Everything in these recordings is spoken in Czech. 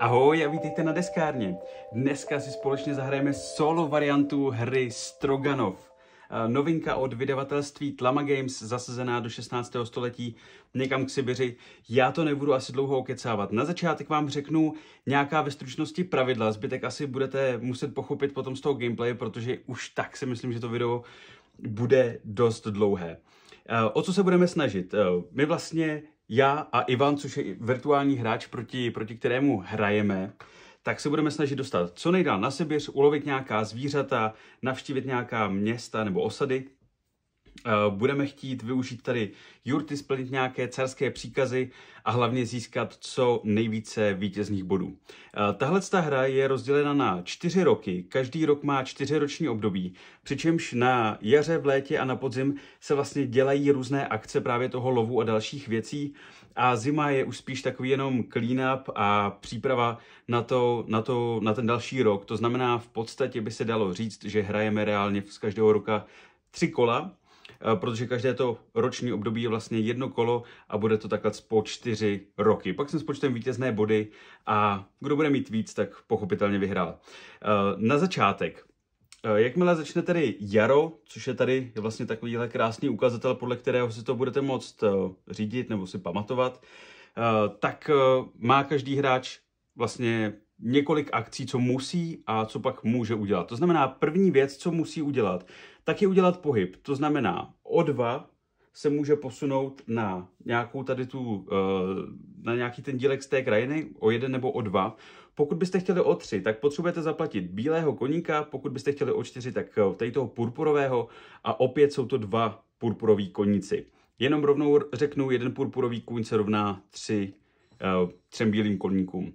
Ahoj a vítejte na deskárně. Dneska si společně zahrajeme solo variantu hry Stroganov. Eh, novinka od vydavatelství Tlama Games, zasazená do 16. století, někam k Sibiři. Já to nebudu asi dlouho okecávat. Na začátek vám řeknu nějaká ve stručnosti pravidla, zbytek asi budete muset pochopit potom z toho gameplay, protože už tak si myslím, že to video bude dost dlouhé. Eh, o co se budeme snažit? Eh, my vlastně já a Ivan, což je virtuální hráč, proti, proti kterému hrajeme, tak se budeme snažit dostat co nejdál na Sibir, ulovit nějaká zvířata, navštívit nějaká města nebo osady, Eh, budeme chtít využít tady jurty, splnit nějaké carské příkazy a hlavně získat co nejvíce vítězných bodů. Eh, Tahle hra je rozdělena na čtyři roky, každý rok má čtyřiroční období, přičemž na jaře, v létě a na podzim se vlastně dělají různé akce právě toho lovu a dalších věcí a zima je už spíš takový jenom clean-up a příprava na, to, na, to, na ten další rok. To znamená, v podstatě by se dalo říct, že hrajeme reálně z každého roka tři kola, Eh, protože každé to roční období je vlastně jedno kolo a bude to takhle po čtyři roky. Pak jsem spočtem vítězné body a kdo bude mít víc, tak pochopitelně vyhrál. Eh, na začátek eh, Jakmile začne tedy jaro, což je tady vlastně takovýhle krásný ukazatel, podle kterého si to budete moct řídit nebo si pamatovat, tak má každý hráč vlastně několik akcí, co musí a co pak může udělat. To znamená, první věc, co musí udělat, taky udělat pohyb. To znamená, o dva se může posunout na nějakou tady tu, eh, na nějaký ten dílek z té krajiny, o jeden nebo o dva. Pokud byste chtěli o tři, tak potřebujete zaplatit bílého koníka, pokud byste chtěli o čtyři, tak eh, tady toho purpurového a opět jsou to dva purpuroví koníci. Jenom rovnou řeknu, jeden purpurový kůň se rovná tři, eh, třem bílým koníkům.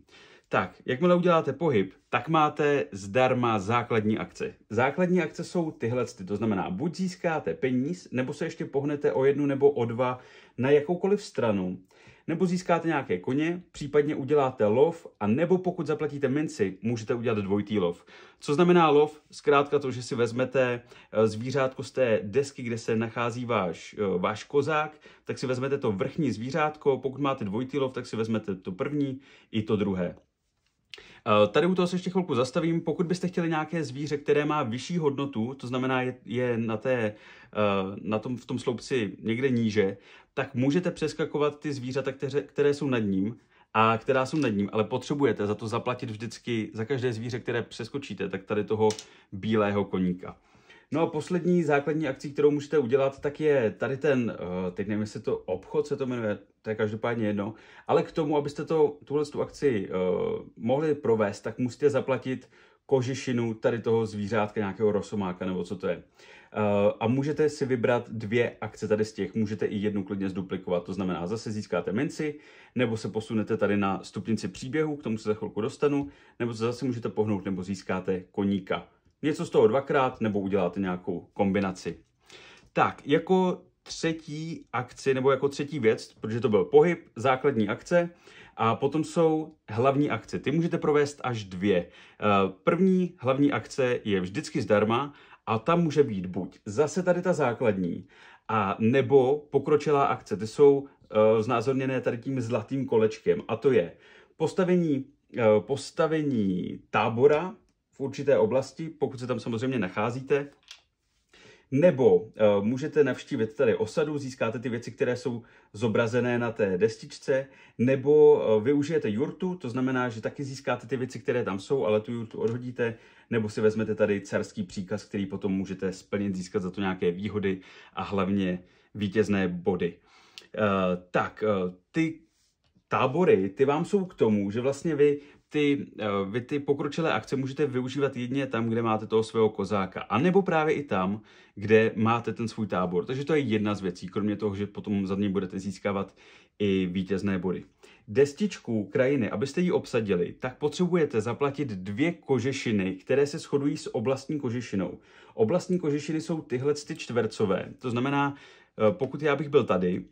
Tak, jakmile uděláte pohyb, tak máte zdarma základní akce. Základní akce jsou tyhle, to znamená, buď získáte peníz, nebo se ještě pohnete o jednu nebo o dva na jakoukoliv stranu, nebo získáte nějaké koně, případně uděláte lov, a nebo pokud zaplatíte minci, můžete udělat dvojitý lov. Co znamená lov? Zkrátka to, že si vezmete eh, zvířátko z té desky, kde se nachází váš, eh, váš kozák, tak si vezmete to vrchní zvířátko, pokud máte dvojitý lov, tak si vezmete to první i to druhé. Eh, tady u toho se ještě chvilku zastavím. Pokud byste chtěli nějaké zvíře, které má vyšší hodnotu, to znamená je, je na, té, eh, na tom, v tom sloupci někde níže, tak můžete přeskakovat ty zvířata, které, které jsou nad ním a která jsou nad ním, ale potřebujete za to zaplatit vždycky za každé zvíře, které přeskočíte, tak tady toho bílého koníka. No a poslední základní akcí, kterou můžete udělat, tak je tady ten, eh, teď nevím, jestli to obchod se to jmenuje, to je každopádně jedno, ale k tomu, abyste to, tuhle tu akci uh, mohli provést, tak musíte zaplatit kožešinu tady toho zvířátka, nějakého rosomáka nebo co to je. Uh, a můžete si vybrat dvě akce tady z těch, můžete i jednu klidně zduplikovat, to znamená zase získáte minci, nebo se posunete tady na stupnici příběhu, k tomu se za chvilku dostanu, nebo se zase můžete pohnout, nebo získáte koníka něco z toho dvakrát nebo uděláte nějakou kombinaci. Tak, jako třetí akci, nebo jako třetí věc, protože to byl pohyb, základní akce, a potom jsou hlavní akce. Ty můžete provést až dvě. Eh, první hlavní akce je vždycky zdarma a tam může být buď zase tady ta základní, a nebo pokročilá akce. Ty jsou eh, znázorněné tady tím zlatým kolečkem a to je postavení, eh, postavení tábora, v určité oblasti, pokud se tam samozřejmě nacházíte. Nebo uh, můžete navštívit tady osadu, získáte ty věci, které jsou zobrazené na té destičce, nebo uh, využijete jurtu, to znamená, že taky získáte ty věci, které tam jsou, ale tu jurtu odhodíte, nebo si vezmete tady carský příkaz, který potom můžete splnit, získat za to nějaké výhody a hlavně vítězné body. Uh, tak, ty tábory, ty vám jsou k tomu, že vlastně vy ty, eh, vy ty pokročilé akce můžete využívat jedině tam, kde máte toho svého kozáka, anebo právě i tam, kde máte ten svůj tábor. Takže to je jedna z věcí, kromě toho, že potom za ní budete získávat i vítězné body. Destičku krajiny, abyste ji obsadili, tak potřebujete zaplatit dvě kožešiny, které se shodují s oblastní kožešinou. Oblastní kožešiny jsou tyhle ty čtvercové, to znamená, eh, pokud já bych byl tady,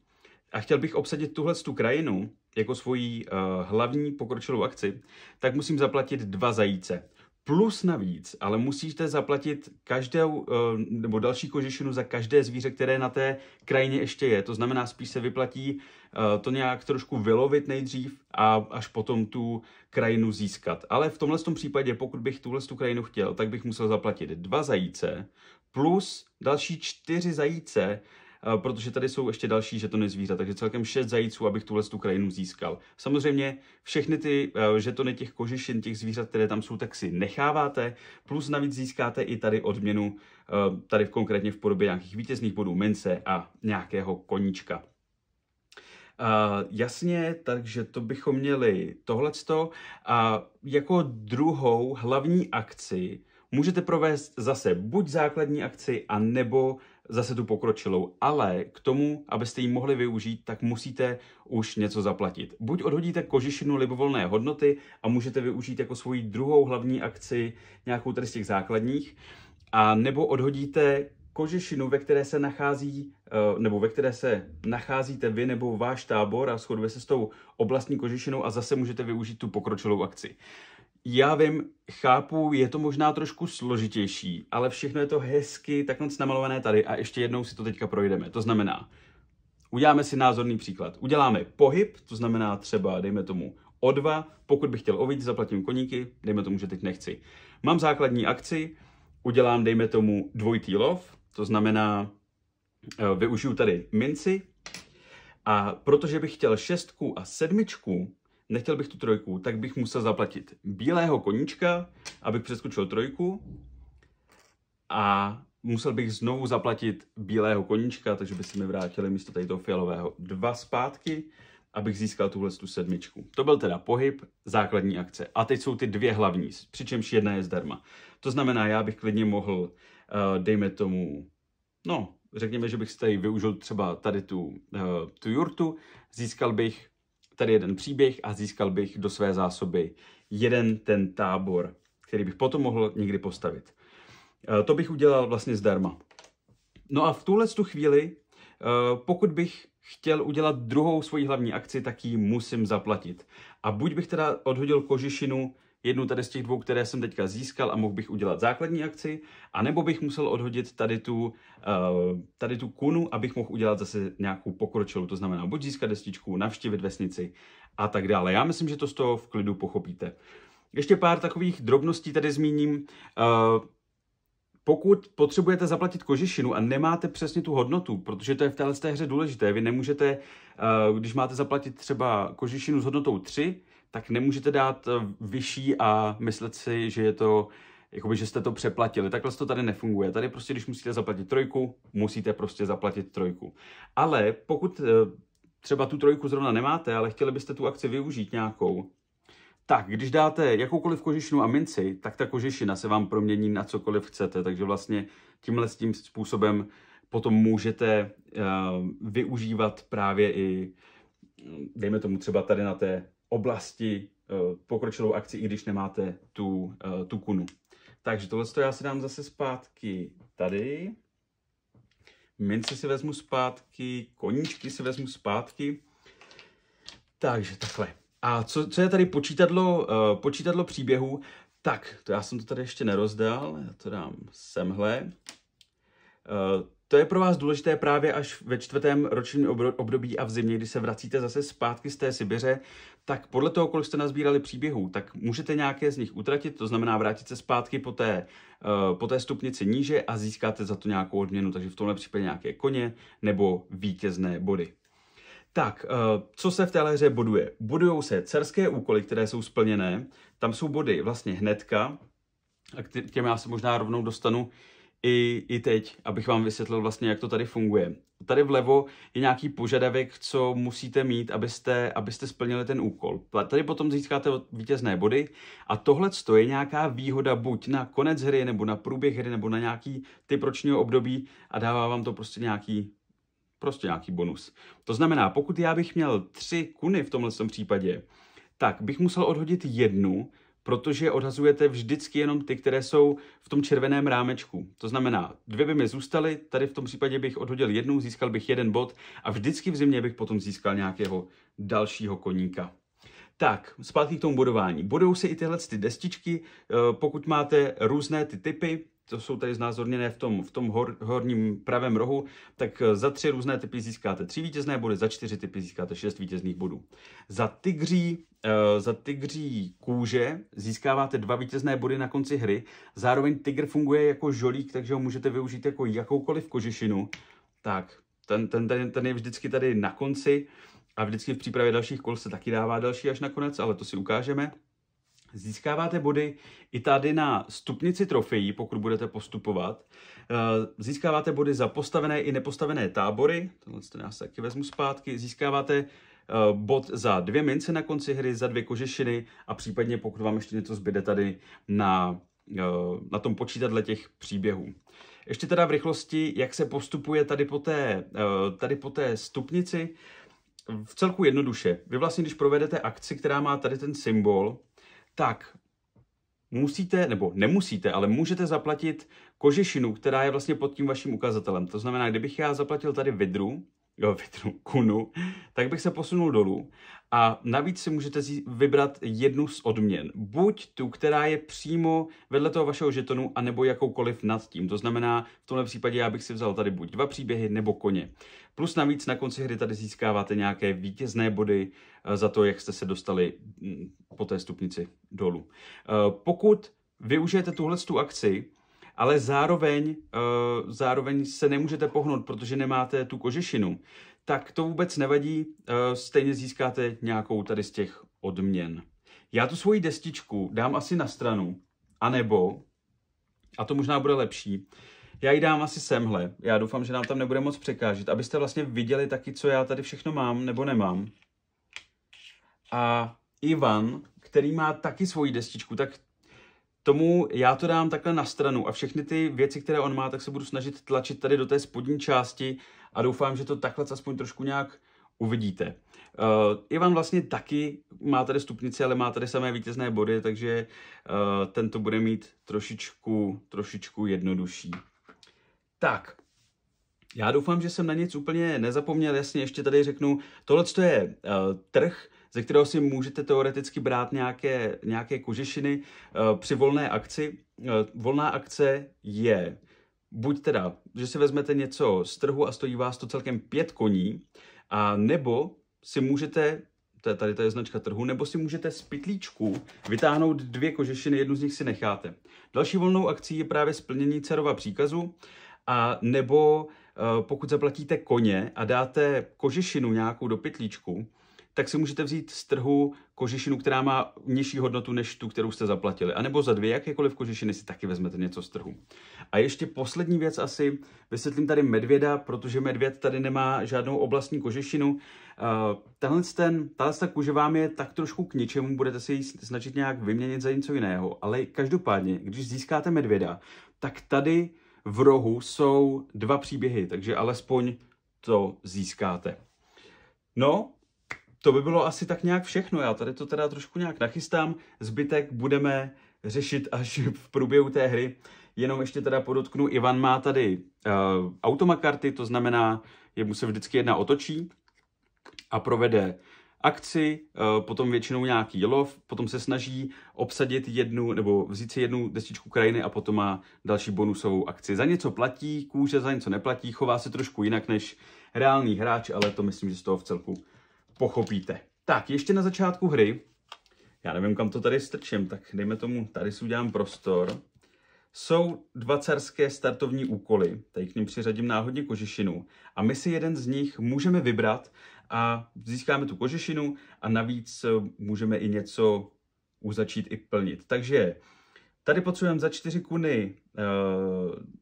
a chtěl bych obsadit tuhle tu krajinu jako svoji uh, hlavní pokročilou akci, tak musím zaplatit dva zajíce. Plus navíc, ale musíte zaplatit každou, uh, nebo další kožešinu za každé zvíře, které na té krajině ještě je. To znamená, spíš se vyplatí uh, to nějak trošku vylovit nejdřív a až potom tu krajinu získat. Ale v tomhle tom případě, pokud bych tuhle tu krajinu chtěl, tak bych musel zaplatit dva zajíce plus další čtyři zajíce Eh, protože tady jsou ještě další žetony zvířat, takže celkem 6 zajíců, abych tuhle tu krajinu získal. Samozřejmě všechny ty eh, žetony těch kožešin, těch zvířat, které tam jsou, tak si necháváte, plus navíc získáte i tady odměnu, eh, tady konkrétně v podobě nějakých vítězných bodů, mince a nějakého koníčka. Uh, jasně, takže to bychom měli tohleto. A jako druhou hlavní akci můžete provést zase buď základní akci, a nebo zase tu pokročilou, ale k tomu, abyste ji mohli využít, tak musíte už něco zaplatit. Buď odhodíte kožišinu libovolné hodnoty a můžete využít jako svoji druhou hlavní akci nějakou tady z těch základních, a nebo odhodíte kožešinu, ve které se nachází, eh, nebo ve které se nacházíte vy nebo váš tábor a shoduje se s tou oblastní kožešinou a zase můžete využít tu pokročilou akci já vím, chápu, je to možná trošku složitější, ale všechno je to hezky tak moc namalované tady a ještě jednou si to teďka projdeme. To znamená, uděláme si názorný příklad. Uděláme pohyb, to znamená třeba, dejme tomu, o dva, pokud bych chtěl o zaplatím koníky, dejme tomu, že teď nechci. Mám základní akci, udělám, dejme tomu, dvojitý lov, to znamená, eh, využiju tady minci a protože bych chtěl šestku a sedmičku, nechtěl bych tu trojku, tak bych musel zaplatit bílého koníčka, abych přeskočil trojku a musel bych znovu zaplatit bílého koníčka, takže by se mi vrátili místo tady toho fialového dva zpátky, abych získal tuhle tu sedmičku. To byl teda pohyb, základní akce. A teď jsou ty dvě hlavní, přičemž jedna je zdarma. To znamená, já bych klidně mohl, eh, dejme tomu, no, řekněme, že bych tady využil třeba tady tu, eh, tu jurtu, získal bych tady jeden příběh a získal bych do své zásoby jeden ten tábor, který bych potom mohl někdy postavit. Eh, to bych udělal vlastně zdarma. No a v tuhle tu chvíli, eh, pokud bych chtěl udělat druhou svoji hlavní akci, tak ji musím zaplatit. A buď bych teda odhodil kožišinu jednu tady z těch dvou, které jsem teďka získal a mohl bych udělat základní akci, anebo bych musel odhodit tady tu, eh, tady tu kunu, abych mohl udělat zase nějakou pokročilou, to znamená buď získat destičku, navštívit vesnici a tak dále. Já myslím, že to z toho v klidu pochopíte. Ještě pár takových drobností tady zmíním. Eh, pokud potřebujete zaplatit kožešinu a nemáte přesně tu hodnotu, protože to je v téhle té hře důležité, vy nemůžete, eh, když máte zaplatit třeba kožešinu s hodnotou 3, tak nemůžete dát eh, vyšší a myslet si, že je to jakoby, že jste to přeplatili. Takhle to tady nefunguje. Tady prostě, když musíte zaplatit trojku, musíte prostě zaplatit trojku. Ale pokud eh, třeba tu trojku zrovna nemáte, ale chtěli byste tu akci využít nějakou, tak, když dáte jakoukoliv kožešinu a minci, tak ta kožešina se vám promění na cokoliv chcete, takže vlastně tímhle s tím způsobem potom můžete uh, využívat právě i, dejme tomu třeba tady na té oblasti eh, pokročilou akci, i když nemáte tu, eh, tu kunu. Takže tohle já si dám zase zpátky tady. Mince si vezmu zpátky, koníčky si vezmu zpátky. Takže takhle. A co, co je tady počítadlo, eh, počítadlo příběhu? Tak, to já jsem to tady ještě nerozdal, já to dám semhle. To je pro vás důležité právě až ve čtvrtém ročním období a v zimě, kdy se vracíte zase zpátky z té Sibiře, tak podle toho, kolik jste nazbírali příběhů, tak můžete nějaké z nich utratit, to znamená vrátit se zpátky po té, eh, po té stupnici níže a získáte za to nějakou odměnu, takže v tomhle případě nějaké koně nebo vítězné body. Tak, eh, co se v téhle hře boduje? Bodujou se cerské úkoly, které jsou splněné, tam jsou body vlastně hnedka, a k těm já se možná rovnou dostanu i, i teď, abych vám vysvětlil vlastně, jak to tady funguje. Tady vlevo je nějaký požadavek, co musíte mít, abyste, abyste splnili ten úkol. Tady potom získáte vítězné body a tohle je nějaká výhoda buď na konec hry, nebo na průběh hry, nebo na nějaký typ ročního období a dává vám to prostě nějaký prostě nějaký bonus. To znamená, pokud já bych měl tři kuny v tomhle případě, tak bych musel odhodit jednu, protože odhazujete vždycky jenom ty, které jsou v tom červeném rámečku. To znamená, dvě by mi zůstaly, tady v tom případě bych odhodil jednu, získal bych jeden bod a vždycky v zimě bych potom získal nějakého dalšího koníka. Tak, zpátky k tomu bodování. Budou se i tyhle ty destičky, eh, pokud máte různé ty typy, to jsou tady znázorněné v tom, v tom hor, horním pravém rohu, tak eh, za tři různé typy získáte tři vítězné body, za čtyři typy získáte šest vítězných bodů. Za tygří Eh, za tygří kůže získáváte dva vítězné body na konci hry. Zároveň tygr funguje jako žolík, takže ho můžete využít jako jakoukoliv kožešinu. Tak, ten, ten, ten, ten je vždycky tady na konci a vždycky v přípravě dalších kol se taky dává další až na konec, ale to si ukážeme. Získáváte body i tady na stupnici trofejí, pokud budete postupovat. Eh, získáváte body za postavené i nepostavené tábory, tohle já se taky vezmu zpátky. Získáváte Eh, bod za dvě mince na konci hry, za dvě kožešiny a případně pokud vám ještě něco zbyde tady na, eh, na tom počítadle těch příběhů. Ještě teda v rychlosti, jak se postupuje tady po té, eh, tady po té stupnici, v celku jednoduše. Vy vlastně, když provedete akci, která má tady ten symbol, tak musíte, nebo nemusíte, ale můžete zaplatit kožešinu, která je vlastně pod tím vaším ukazatelem. To znamená, kdybych já zaplatil tady vidru, jo, větru, kunu, tak bych se posunul dolů. A navíc si můžete vybrat jednu z odměn. Buď tu, která je přímo vedle toho vašeho žetonu, anebo jakoukoliv nad tím. To znamená, v tomhle případě já bych si vzal tady buď dva příběhy nebo koně. Plus navíc na konci hry tady získáváte nějaké vítězné body eh, za to, jak jste se dostali mm, po té stupnici dolů. Eh, pokud využijete tuhle tu akci, ale zároveň, eh, zároveň se nemůžete pohnout, protože nemáte tu kožešinu, tak to vůbec nevadí, eh, stejně získáte nějakou tady z těch odměn. Já tu svoji destičku dám asi na stranu, anebo, a to možná bude lepší, já ji dám asi semhle, já doufám, že nám tam nebude moc překážet, abyste vlastně viděli taky, co já tady všechno mám nebo nemám. A Ivan, který má taky svoji destičku, tak tomu já to dám takhle na stranu a všechny ty věci, které on má, tak se budu snažit tlačit tady do té spodní části a doufám, že to takhle aspoň trošku nějak uvidíte. Uh, Ivan vlastně taky má tady stupnici, ale má tady samé vítězné body, takže uh, eh, tento bude mít trošičku, trošičku jednodušší. Tak, já doufám, že jsem na nic úplně nezapomněl. Jasně, ještě tady řeknu, tohle je uh, trh, ze kterého si můžete teoreticky brát nějaké, nějaké kožešiny eh, při volné akci. Eh, volná akce je buď teda, že si vezmete něco z trhu a stojí vás to celkem pět koní, a nebo si můžete to je tady to je značka trhu, nebo si můžete z pytlíčku vytáhnout dvě kožešiny, jednu z nich si necháte. Další volnou akcí je právě splnění Cerova příkazu, a nebo eh, pokud zaplatíte koně a dáte kožešinu nějakou do pytlíčku, tak si můžete vzít z trhu kožešinu, která má nižší hodnotu než tu, kterou jste zaplatili. A nebo za dvě jakékoliv kožešiny si taky vezmete něco z trhu. A ještě poslední věc asi, vysvětlím tady medvěda, protože medvěd tady nemá žádnou oblastní kožešinu. Eh, tahle, ten, tahle ta kůže vám je tak trošku k ničemu, budete si ji snažit nějak vyměnit za něco jiného. Ale každopádně, když získáte medvěda, tak tady v rohu jsou dva příběhy, takže alespoň to získáte. No, to by bylo asi tak nějak všechno. Já tady to teda trošku nějak nachystám. Zbytek budeme řešit až v průběhu té hry. Jenom ještě teda podotknu, Ivan má tady uh, automakarty, to znamená, jemu se vždycky jedna otočí a provede akci, uh, potom většinou nějaký lov, potom se snaží obsadit jednu nebo vzít si jednu destičku krajiny a potom má další bonusovou akci. Za něco platí kůže, za něco neplatí, chová se trošku jinak než reálný hráč, ale to myslím, že z toho v celku pochopíte. Tak, ještě na začátku hry, já nevím, kam to tady strčím, tak dejme tomu, tady si udělám prostor. Jsou dva carské startovní úkoly, tady k ním přiřadím náhodně kožešinu a my si jeden z nich můžeme vybrat a získáme tu kožešinu a navíc eh, můžeme i něco uzačít i plnit. Takže Tady potřebujeme za 4 kuny, eh,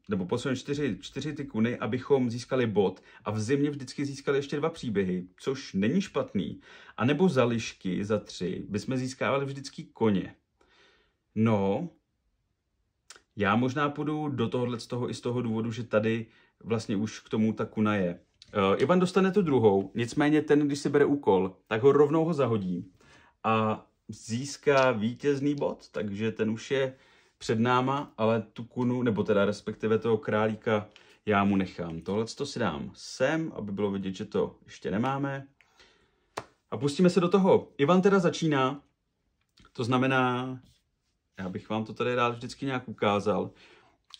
nebo potřebujeme 4, 4 ty kuny, abychom získali bod a v zimě vždycky získali ještě dva příběhy, což není špatný. A nebo za lišky, za 3, bychom získávali vždycky koně. No, já možná půjdu do tohohle z toho i z toho důvodu, že tady vlastně už k tomu ta kuna je. Uh, Ivan dostane tu druhou, nicméně ten, když si bere úkol, tak ho rovnou ho zahodí a získá vítězný bod, takže ten už je před náma, ale tu kunu, nebo teda respektive toho králíka, já mu nechám. Tohle to si dám sem, aby bylo vidět, že to ještě nemáme. A pustíme se do toho. Ivan teda začíná, to znamená, já bych vám to tady rád vždycky nějak ukázal.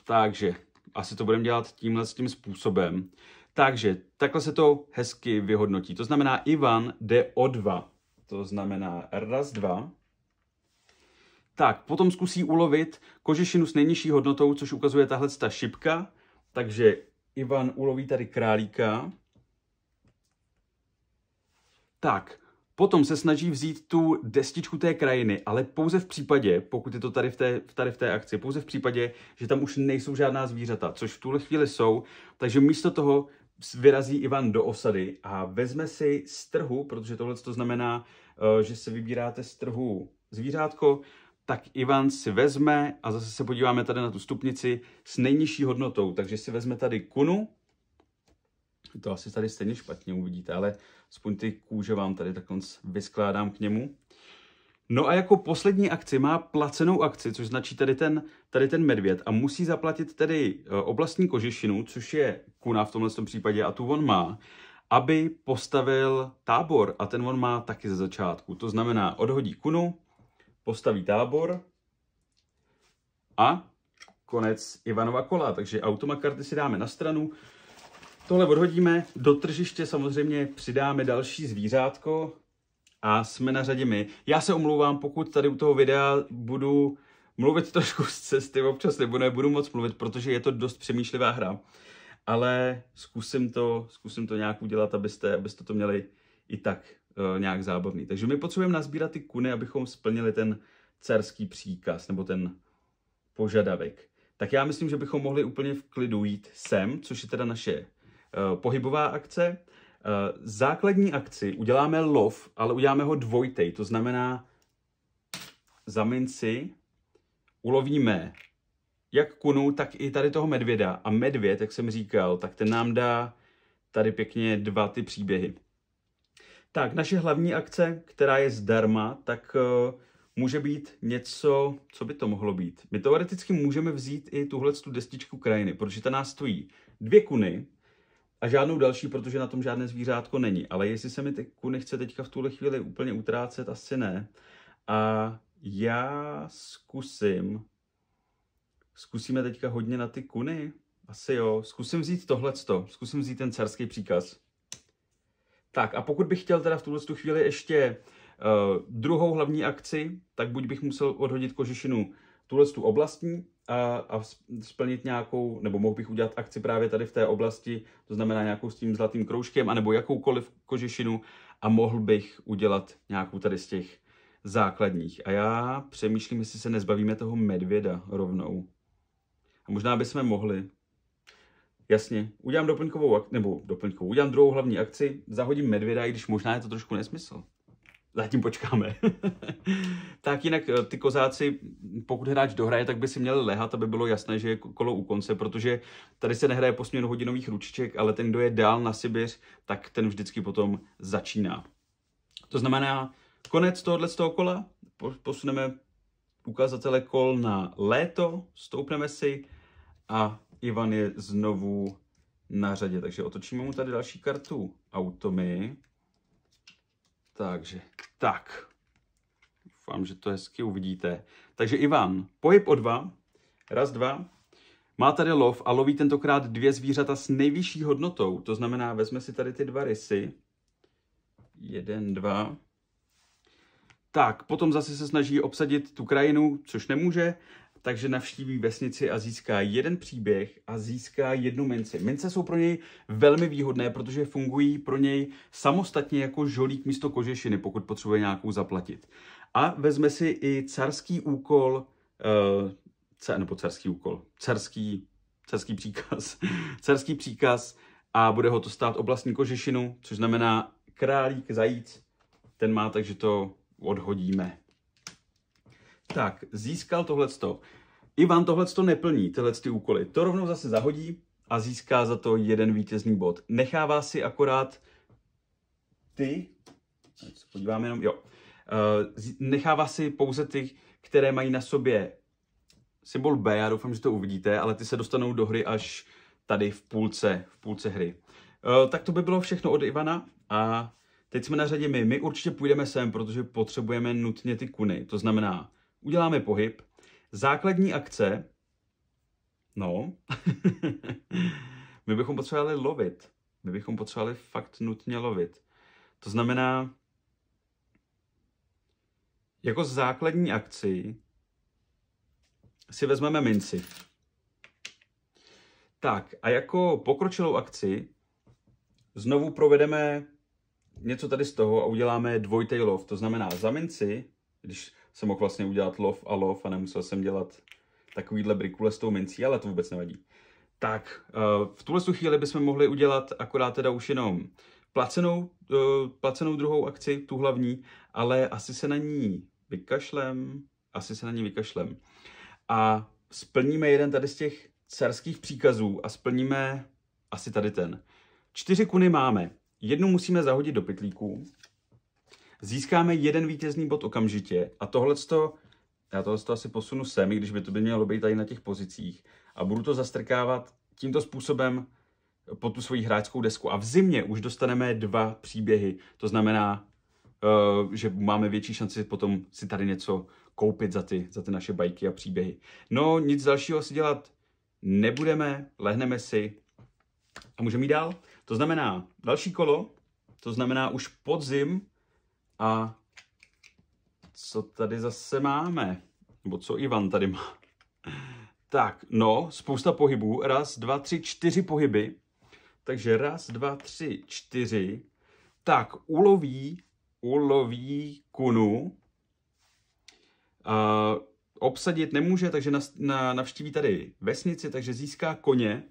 Takže, asi to budeme dělat tímhle tím způsobem. Takže, takhle se to hezky vyhodnotí. To znamená, Ivan jde o dva. To znamená, raz, dva, tak, potom zkusí ulovit kožešinu s nejnižší hodnotou, což ukazuje tahle ta šipka. Takže Ivan uloví tady králíka. Tak, potom se snaží vzít tu destičku té krajiny, ale pouze v případě, pokud je to tady v té, tady v té akci, pouze v případě, že tam už nejsou žádná zvířata, což v tuhle chvíli jsou, takže místo toho vyrazí Ivan do osady a vezme si z trhu, protože tohle to znamená, eh, že se vybíráte z trhu zvířátko, tak Ivan si vezme, a zase se podíváme tady na tu stupnici, s nejnižší hodnotou. Takže si vezme tady kunu, to asi tady stejně špatně uvidíte, ale aspoň ty kůže vám tady takhle vyskládám k němu. No a jako poslední akci má placenou akci, což značí tady ten, tady ten medvěd a musí zaplatit tedy eh, oblastní kožešinu, což je kuna v tomhle případě a tu on má, aby postavil tábor a ten on má taky ze začátku. To znamená odhodí kunu, postaví tábor a konec Ivanova kola. Takže automakarty si dáme na stranu. Tohle odhodíme, do tržiště samozřejmě přidáme další zvířátko a jsme na řadě my. Já se omlouvám, pokud tady u toho videa budu mluvit trošku z cesty, občas nebo nebudu moc mluvit, protože je to dost přemýšlivá hra. Ale zkusím to, zkusím to nějak udělat, abyste, abyste to měli i tak uh, nějak zábavný. Takže my potřebujeme nazbírat ty kuny, abychom splnili ten carský příkaz nebo ten požadavek. Tak já myslím, že bychom mohli úplně v klidu jít sem, což je teda naše uh, pohybová akce. Uh, základní akci uděláme lov, ale uděláme ho dvojtej, to znamená za minci ulovíme jak kunu, tak i tady toho medvěda. A medvěd, jak jsem říkal, tak ten nám dá tady pěkně dva ty příběhy. Tak, naše hlavní akce, která je zdarma, tak uh, může být něco, co by to mohlo být. My teoreticky můžeme vzít i tuhle tu destičku krajiny, protože ta nás stojí dvě kuny a žádnou další, protože na tom žádné zvířátko není. Ale jestli se mi ty kuny chce teďka v tuhle chvíli úplně utrácet, asi ne. A já zkusím, zkusíme teďka hodně na ty kuny, asi jo, zkusím vzít tohleto, zkusím vzít ten carský příkaz. Tak a pokud bych chtěl teda v tuhle chvíli ještě uh, druhou hlavní akci, tak buď bych musel odhodit kožešinu tuhle tu oblastní a, a splnit nějakou, nebo mohl bych udělat akci právě tady v té oblasti, to znamená nějakou s tím zlatým kroužkem, anebo jakoukoliv kožešinu a mohl bych udělat nějakou tady z těch základních. A já přemýšlím, jestli se nezbavíme toho medvěda rovnou. A možná bychom mohli, Jasně, udělám doplňkovou, nebo doplňkovou, udělám druhou hlavní akci, zahodím medvěda, i když možná je to trošku nesmysl. Zatím počkáme. tak jinak eh, ty kozáci, pokud hráč dohraje, tak by si měli lehat, aby bylo jasné, že je kolo u konce, protože tady se nehraje po směnu hodinových ručiček, ale ten, kdo je dál na Sibiř, tak ten vždycky potom začíná. To znamená, konec tohohle z toho kola, posuneme ukazatele kol na léto, stoupneme si a Ivan je znovu na řadě, takže otočíme mu tady další kartu Automy. Takže tak. Doufám, že to hezky uvidíte. Takže Ivan, pohyb o dva. Raz, dva. Má tady lov a loví tentokrát dvě zvířata s nejvyšší hodnotou. To znamená, vezme si tady ty dva rysy. Jeden, dva. Tak, potom zase se snaží obsadit tu krajinu, což nemůže takže navštíví vesnici a získá jeden příběh a získá jednu minci. Mince jsou pro něj velmi výhodné, protože fungují pro něj samostatně jako žolík místo kožešiny, pokud potřebuje nějakou zaplatit. A vezme si i carský úkol, uh, eh, ce, nebo carský úkol, carský, carský příkaz, carský příkaz a bude ho to stát oblastní kožešinu, což znamená králík zajíc, ten má, takže to odhodíme. Tak, získal tohleto. tohle tohleto neplní, tyhle ty úkoly. To rovnou zase zahodí a získá za to jeden vítězný bod. Nechává si akorát ty, podívám jenom, jo, eh, nechává si pouze ty, které mají na sobě symbol B, já doufám, že to uvidíte, ale ty se dostanou do hry až tady v půlce, v půlce hry. Eh, tak to by bylo všechno od Ivana a teď jsme na řadě my. My určitě půjdeme sem, protože potřebujeme nutně ty kuny, to znamená uděláme pohyb, základní akce, no, my bychom potřebovali lovit. My bychom potřebovali fakt nutně lovit. To znamená, jako základní akci si vezmeme minci. Tak a jako pokročilou akci znovu provedeme něco tady z toho a uděláme dvojtej lov. To znamená za minci, když jsem mohl vlastně udělat lov a lov a nemusel jsem dělat takovýhle brikule s tou mincí, ale to vůbec nevadí. Tak, eh, v tuhle chvíli bychom mohli udělat akorát teda už jenom placenou, eh, placenou druhou akci, tu hlavní, ale asi se na ní vykašlem, asi se na ní vykašlem. A splníme jeden tady z těch carských příkazů a splníme asi tady ten. Čtyři kuny máme. Jednu musíme zahodit do pytlíků, získáme jeden vítězný bod okamžitě a tohle to, já tohle asi posunu sem, i když by to by mělo být tady na těch pozicích a budu to zastrkávat tímto způsobem po tu svoji hráčskou desku. A v zimě už dostaneme dva příběhy, to znamená, eh, že máme větší šanci potom si tady něco koupit za ty, za ty naše bajky a příběhy. No, nic dalšího si dělat nebudeme, lehneme si a můžeme jít dál. To znamená další kolo, to znamená už podzim a co tady zase máme? Nebo co Ivan tady má? Tak, no, spousta pohybů. Raz, dva, tři, čtyři pohyby. Takže raz, dva, tři, čtyři. Tak, uloví, uloví kunu. Uh, obsadit nemůže, takže na, na, navštíví tady vesnici, takže získá koně.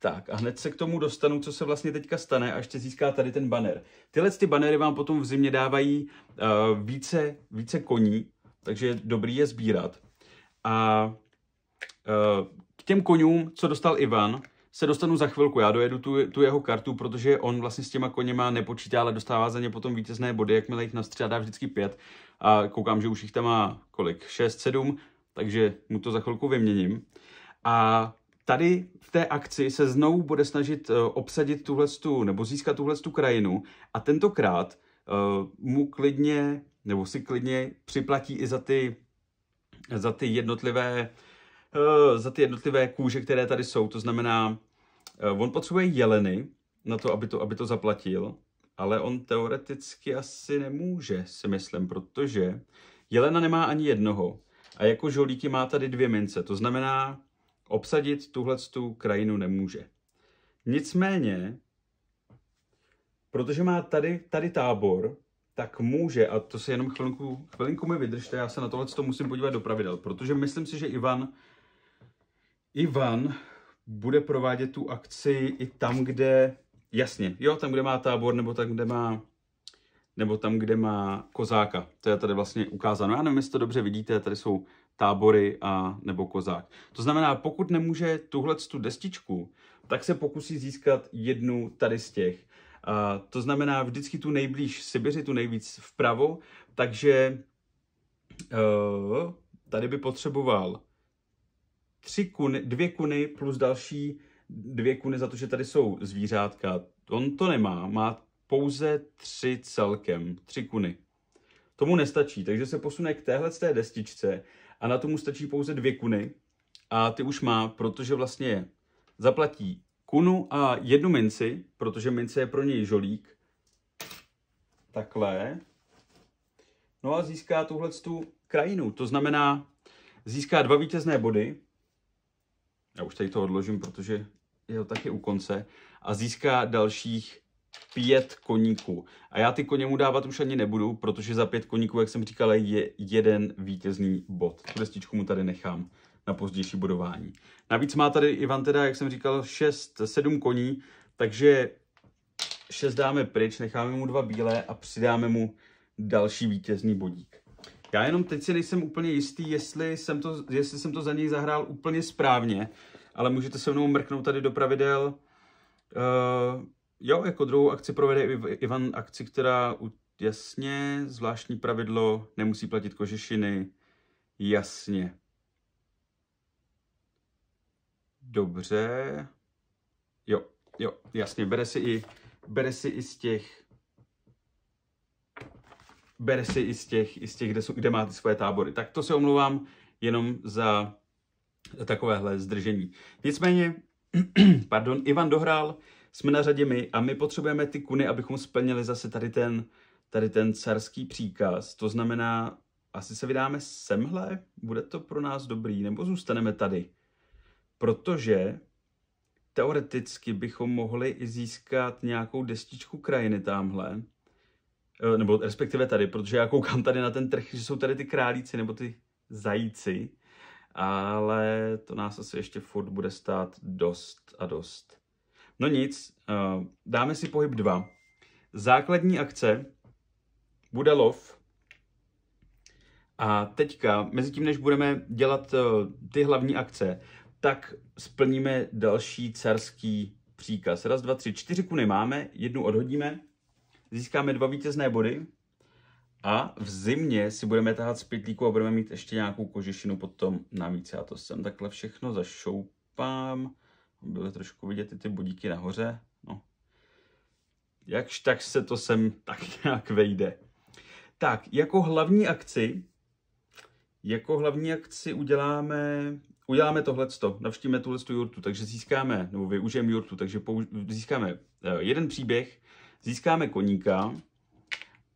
Tak a hned se k tomu dostanu, co se vlastně teďka stane, až se získá tady ten banner. Tyhle ty banery vám potom v zimě dávají uh, více, více koní, takže je dobrý je sbírat. A uh, k těm konům, co dostal Ivan, se dostanu za chvilku. Já dojedu tu, tu jeho kartu, protože on vlastně s těma koněma nepočítá, ale dostává za ně potom vítězné body, jakmile jich nastřádá vždycky pět. A koukám, že už jich tam má kolik? šest, sedm, takže mu to za chvilku vyměním. A tady v té akci se znovu bude snažit eh, obsadit tuhle nebo získat tuhle krajinu a tentokrát eh, mu klidně nebo si klidně připlatí i za ty, za ty jednotlivé eh, za ty jednotlivé kůže, které tady jsou. To znamená, on potřebuje jeleny na to, aby to, aby to zaplatil, ale on teoreticky asi nemůže, si myslím, protože jelena nemá ani jednoho. A jako žolíky má tady dvě mince. To znamená, obsadit tuhle tu krajinu nemůže. Nicméně, protože má tady, tady tábor, tak může, a to si jenom chvilinku, chvilinku mi vydržte, já se na tohle to musím podívat do pravidel, protože myslím si, že Ivan, Ivan bude provádět tu akci i tam, kde, jasně, jo, tam, kde má tábor, nebo tam, kde má, nebo tam, kde má kozáka. To je tady vlastně ukázáno. Já nevím, jestli to dobře vidíte, tady jsou tábory a nebo kozák. To znamená, pokud nemůže tuhle tu destičku, tak se pokusí získat jednu tady z těch. A to znamená vždycky tu nejblíž Sibiři, tu nejvíc vpravo, takže uh, tady by potřeboval tři kuny, dvě kuny plus další dvě kuny za to, že tady jsou zvířátka. On to nemá, má pouze tři celkem, tři kuny tomu nestačí, takže se posune k téhle té destičce a na tomu stačí pouze dvě kuny a ty už má, protože vlastně zaplatí kunu a jednu minci, protože mince je pro něj žolík, takhle, no a získá tuhle tu krajinu, to znamená, získá dva vítězné body, já už tady to odložím, protože je to taky u konce, a získá dalších pět koníků. A já ty koně mu dávat už ani nebudu, protože za pět koníků, jak jsem říkal, je jeden vítězný bod. destičku mu tady nechám na pozdější budování. Navíc má tady Ivan teda, jak jsem říkal, 6, 7 koní, takže 6 dáme pryč, necháme mu dva bílé a přidáme mu další vítězný bodík. Já jenom teď si nejsem úplně jistý, jestli jsem to, jestli jsem to za něj zahrál úplně správně, ale můžete se mnou mrknout tady do pravidel. Uh, jo, jako druhou akci provede Ivan akci, která jasně, zvláštní pravidlo, nemusí platit kožešiny, jasně. Dobře. Jo, jo, jasně, bere si i, bere si i z těch, bere si i z těch, i z těch kde, jsou, kde má ty svoje tábory. Tak to se omlouvám jenom za takovéhle zdržení. Nicméně, pardon, Ivan dohrál jsme na řadě my a my potřebujeme ty kuny, abychom splnili zase tady ten, tady ten carský příkaz. To znamená, asi se vydáme semhle, bude to pro nás dobrý, nebo zůstaneme tady. Protože teoreticky bychom mohli i získat nějakou destičku krajiny tamhle, eh, nebo respektive tady, protože já koukám tady na ten trh, že jsou tady ty králíci nebo ty zajíci, ale to nás asi ještě furt bude stát dost a dost. No nic, eh, dáme si pohyb 2. Základní akce bude lov. A teďka, mezi tím, než budeme dělat eh, ty hlavní akce, tak splníme další carský příkaz. Raz, dva, tři, čtyři kuny máme, jednu odhodíme, získáme dva vítězné body a v zimě si budeme tahat z pytlíku a budeme mít ještě nějakou kožešinu potom navíc. Já to sem takhle všechno zašoupám. Byly trošku vidět i ty bodíky nahoře. No. Jakž tak se to sem tak nějak vejde. Tak, jako hlavní akci, jako hlavní akci uděláme, uděláme tohleto, navštívíme tuhle jurtu, takže získáme, nebo využijeme jurtu, takže použ- získáme eh, jeden příběh, získáme koníka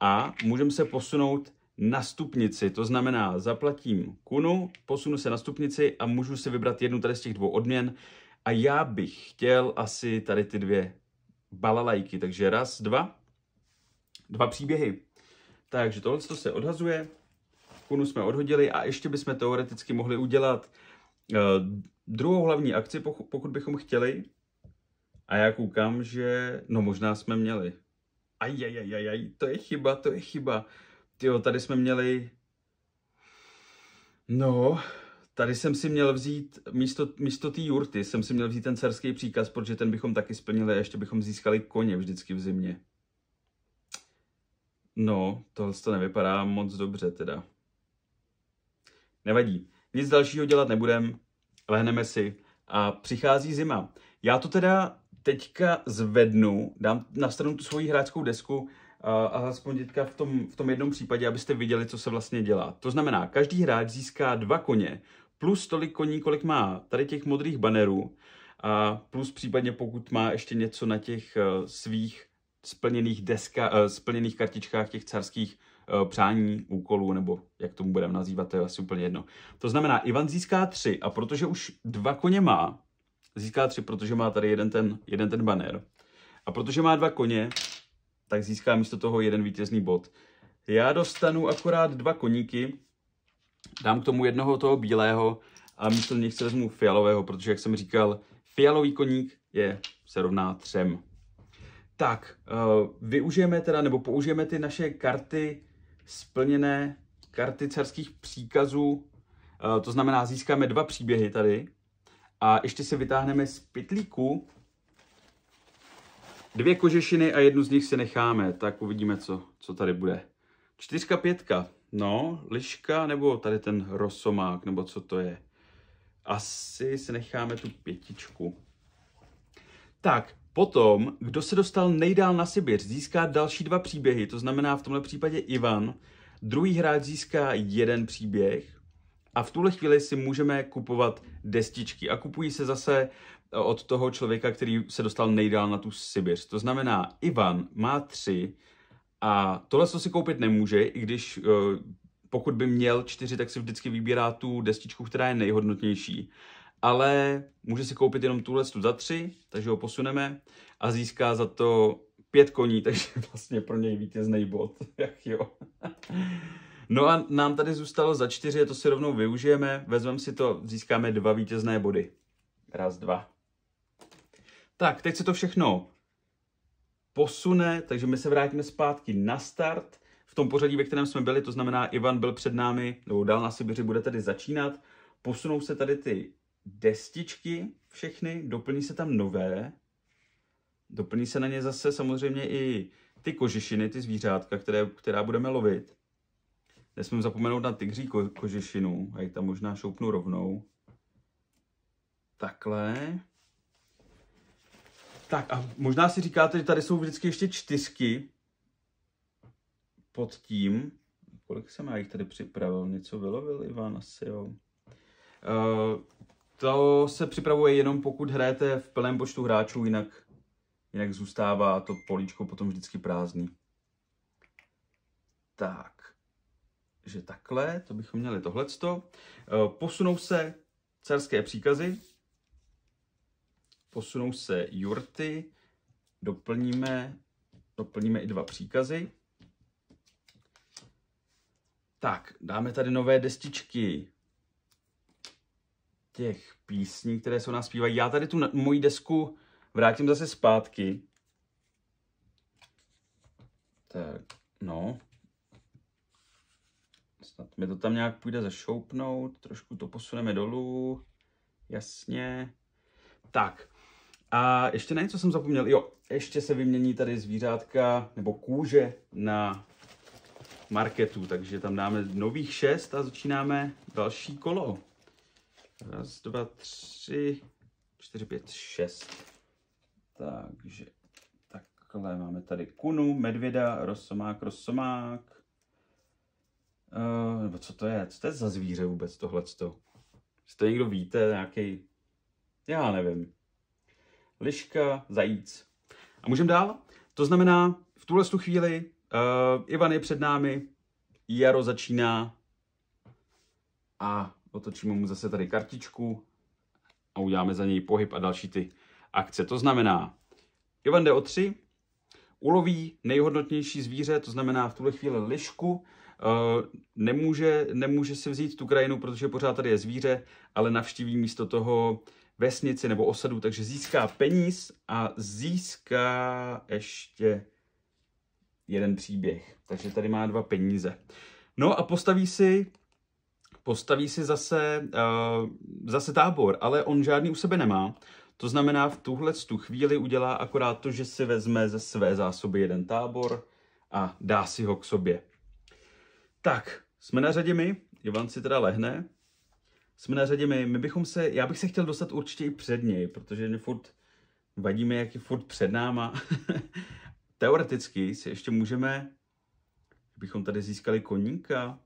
a můžeme se posunout na stupnici, to znamená zaplatím kunu, posunu se na stupnici a můžu si vybrat jednu tady z těch dvou odměn, a já bych chtěl asi tady ty dvě balalajky. Takže raz, dva, dva příběhy. Takže tohle to se odhazuje. Kunu jsme odhodili a ještě bychom teoreticky mohli udělat uh, druhou hlavní akci, pochu, pokud bychom chtěli. A já koukám, že... No možná jsme měli. Ajajajajaj, aj, aj, to je chyba, to je chyba. Tyjo, tady jsme měli... No, tady jsem si měl vzít, místo, místo té jurty jsem si měl vzít ten cerský příkaz, protože ten bychom taky splnili a ještě bychom získali koně vždycky v zimě. No, tohle to nevypadá moc dobře teda. Nevadí, nic dalšího dělat nebudem, lehneme si a přichází zima. Já to teda teďka zvednu, dám na stranu tu svoji hráčskou desku a, a aspoň teďka v tom, v tom jednom případě, abyste viděli, co se vlastně dělá. To znamená, každý hráč získá dva koně, plus tolik koní, kolik má tady těch modrých banerů a plus případně pokud má ještě něco na těch eh, svých splněných, deska, eh, splněných kartičkách těch carských eh, přání, úkolů, nebo jak tomu budeme nazývat, to je asi úplně jedno. To znamená, Ivan získá tři a protože už dva koně má, získá tři, protože má tady jeden ten, jeden ten banner. A protože má dva koně, tak získá místo toho jeden vítězný bod. Já dostanu akorát dva koníky, Dám k tomu jednoho toho bílého, a místo něj si vezmu fialového, protože, jak jsem říkal, fialový koník je se rovná třem. Tak, eh, využijeme teda, nebo použijeme ty naše karty splněné, karty carských příkazů, eh, to znamená získáme dva příběhy tady a ještě se vytáhneme z pytlíku dvě kožešiny a jednu z nich si necháme, tak uvidíme, co, co tady bude. Čtyřka, pětka. No, liška nebo tady ten rosomák, nebo co to je. Asi si necháme tu pětičku. Tak, potom, kdo se dostal nejdál na Sibir, získá další dva příběhy, to znamená v tomhle případě Ivan. Druhý hráč získá jeden příběh a v tuhle chvíli si můžeme kupovat destičky a kupují se zase e, od toho člověka, který se dostal nejdál na tu Sibir. To znamená, Ivan má tři, a tohle si koupit nemůže, i když eh, pokud by měl čtyři, tak si vždycky vybírá tu destičku, která je nejhodnotnější. Ale může si koupit jenom tuhle za tři, takže ho posuneme a získá za to pět koní, takže vlastně pro něj vítězný bod. Jak jo. No a nám tady zůstalo za čtyři, to si rovnou využijeme, vezmeme si to, získáme dva vítězné body. Raz, dva. Tak, teď se to všechno posune, takže my se vrátíme zpátky na start. V tom pořadí, ve kterém jsme byli, to znamená, Ivan byl před námi, nebo dál na Sibiři bude tady začínat. Posunou se tady ty destičky všechny, doplní se tam nové, doplní se na ně zase samozřejmě i ty kožešiny, ty zvířátka, které, která budeme lovit. Nesmím zapomenout na tygří ko, kožešinu, a ji tam možná šoupnu rovnou. Takhle. Tak a možná si říkáte, že tady jsou vždycky ještě čtyřky pod tím. Kolik jsem já jich tady připravil? Něco vylovil Ivan asi, jo. Uh, to se připravuje jenom pokud hrajete v plném počtu hráčů, jinak, jinak zůstává to políčko potom vždycky prázdný. Tak, že takhle, to bychom měli tohleto. Eh, posunou se carské příkazy, posunou se jurty, doplníme, doplníme i dva příkazy. Tak, dáme tady nové destičky těch písní, které se nás zpívají. Já tady tu moji desku vrátím zase zpátky. Tak, no. Snad mi to tam nějak půjde zašoupnout. Trošku to posuneme dolů. Jasně. Tak, a ještě na něco jsem zapomněl. Jo, ještě se vymění tady zvířátka nebo kůže na marketu, takže tam dáme nových šest a začínáme další kolo. Raz, dva, tři, čtyři, pět, šest. Takže takhle máme tady kunu, medvěda, rosomák, rosomák. Uh, nebo co to je? Co to je za zvíře vůbec tohleto? Jestli to někdo víte, nějaký, já nevím liška, zajíc. A můžeme dál? To znamená, v tuhle tu chvíli uh, Ivan je před námi, jaro začíná a otočím mu zase tady kartičku a uděláme za něj pohyb a další ty akce. To znamená, Ivan jde o tři, uloví nejhodnotnější zvíře, to znamená v tuhle chvíli lišku, eh, nemůže, nemůže si vzít tu krajinu, protože pořád tady je zvíře, ale navštíví místo toho vesnici nebo osadu, takže získá peníz a získá ještě jeden příběh. Takže tady má dva peníze. No a postaví si postaví si zase, uh, zase tábor, ale on žádný u sebe nemá. To znamená, v tuhle tu chvíli udělá akorát to, že si vezme ze své zásoby jeden tábor a dá si ho k sobě. Tak, jsme na řadě my. Ivan si teda lehne jsme na řadě my. My bychom se, já bych se chtěl dostat určitě i před něj, protože mě furt vadíme, jak je furt před náma. Teoreticky si ještě můžeme, kdybychom tady získali koníka,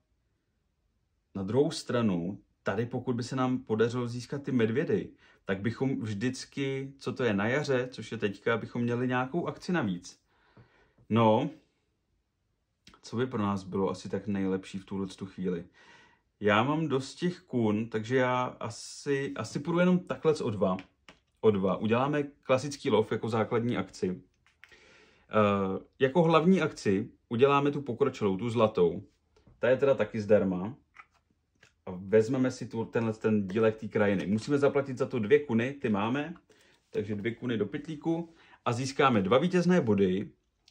na druhou stranu, tady pokud by se nám podařilo získat ty medvědy, tak bychom vždycky, co to je na jaře, což je teďka, bychom měli nějakou akci navíc. No, co by pro nás bylo asi tak nejlepší v tuhle tu chvíli? Já mám dost těch kůn, takže já asi, asi půjdu jenom takhle o dva. O dva. Uděláme klasický lov jako základní akci. E, jako hlavní akci uděláme tu pokročilou, tu zlatou. Ta je teda taky zdarma. A vezmeme si tu, tenhle ten dílek té krajiny. Musíme zaplatit za to dvě kuny, ty máme. Takže dvě kuny do pytlíku. A získáme dva vítězné body.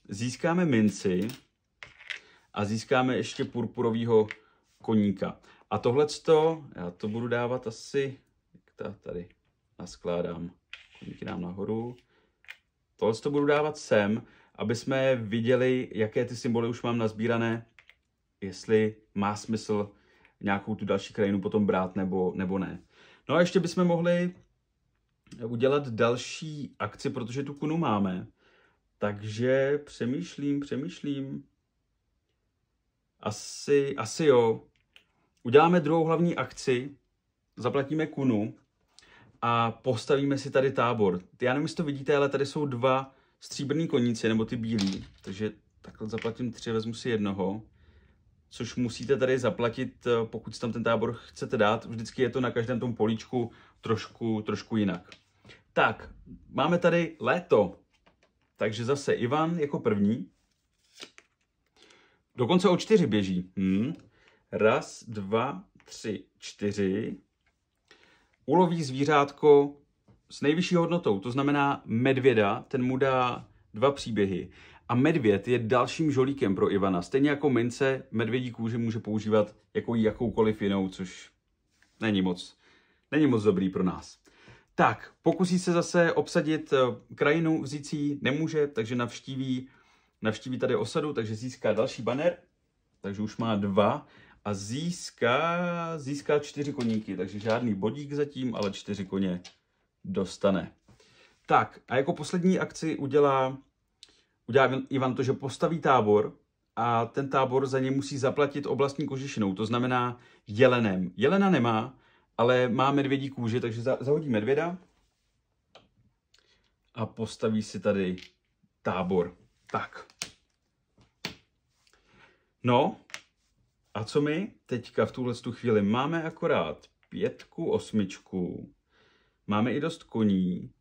Získáme minci. A získáme ještě purpurovýho koníka. A tohleto, já to budu dávat asi, jak tady naskládám, koníky dám nahoru. Tohle to budu dávat sem, aby jsme viděli, jaké ty symboly už mám nazbírané, jestli má smysl nějakou tu další krajinu potom brát nebo, nebo ne. No a ještě bychom mohli udělat další akci, protože tu kunu máme. Takže přemýšlím, přemýšlím. Asi, asi jo uděláme druhou hlavní akci, zaplatíme kunu a postavíme si tady tábor. Já nevím, jestli to vidíte, ale tady jsou dva stříbrný koníci, nebo ty bílí. Takže takhle zaplatím tři, vezmu si jednoho. Což musíte tady zaplatit, eh, pokud si tam ten tábor chcete dát. Vždycky je to na každém tom políčku trošku, trošku jinak. Tak, máme tady léto. Takže zase Ivan jako první. Dokonce o čtyři běží. Hmm. Raz, dva, tři, čtyři. Uloví zvířátko s nejvyšší hodnotou, to znamená medvěda, ten mu dá dva příběhy. A medvěd je dalším žolíkem pro Ivana. Stejně jako mince, medvědí kůži může používat jako jakoukoliv jinou, což není moc, není moc dobrý pro nás. Tak, pokusí se zase obsadit eh, krajinu, vzít si nemůže, takže navštíví, navštíví tady osadu, takže získá další banner, takže už má dva a získá, získá čtyři koníky, takže žádný bodík zatím, ale čtyři koně dostane. Tak a jako poslední akci udělá, udělá Ivan to, že postaví tábor a ten tábor za ně musí zaplatit oblastní kožišinou, to znamená jelenem. Jelena nemá, ale má medvědí kůži, takže zahodí medvěda a postaví si tady tábor. Tak. No, a co my teďka v tuhle tu chvíli máme akorát pětku, osmičku, máme i dost koní,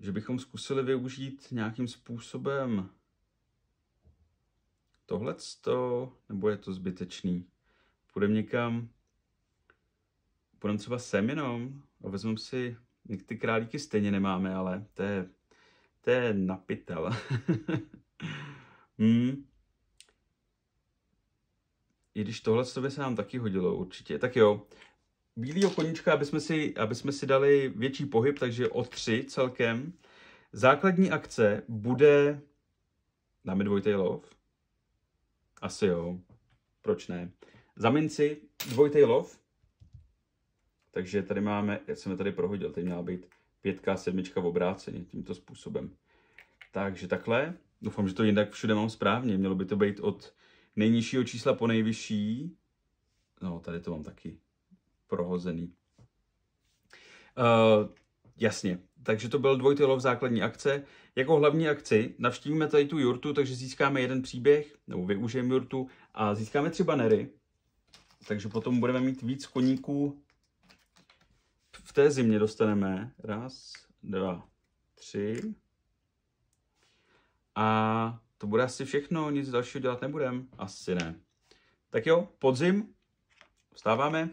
že bychom zkusili využít nějakým způsobem tohleto, nebo je to zbytečný. Půjdeme někam, půjdeme třeba sem jenom a vezmeme si, ty králíky stejně nemáme, ale to je, to je napitel. hmm. I když tohle by se nám taky hodilo určitě. Tak jo, bílýho koníčka, aby jsme, si, aby jsme si dali větší pohyb, takže o tři celkem. Základní akce bude... Dáme dvojtej lov? Asi jo. Proč ne? Za minci dvojtej lov. Takže tady máme, já jsem tady prohodil, teď měla být pětka a sedmička v obráceně tímto způsobem. Takže takhle. Doufám, že to jinak všude mám správně. Mělo by to být od nejnižšího čísla po nejvyšší. No, tady to mám taky prohozený. Uh, jasně, takže to byl lov základní akce. Jako hlavní akci navštívíme tady tu jurtu, takže získáme jeden příběh, nebo využijeme jurtu a získáme tři banery. Takže potom budeme mít víc koníků v té zimě dostaneme. Raz, dva, tři. A to bude asi všechno, nic dalšího dělat nebudem. Asi ne. Tak jo, podzim, vstáváme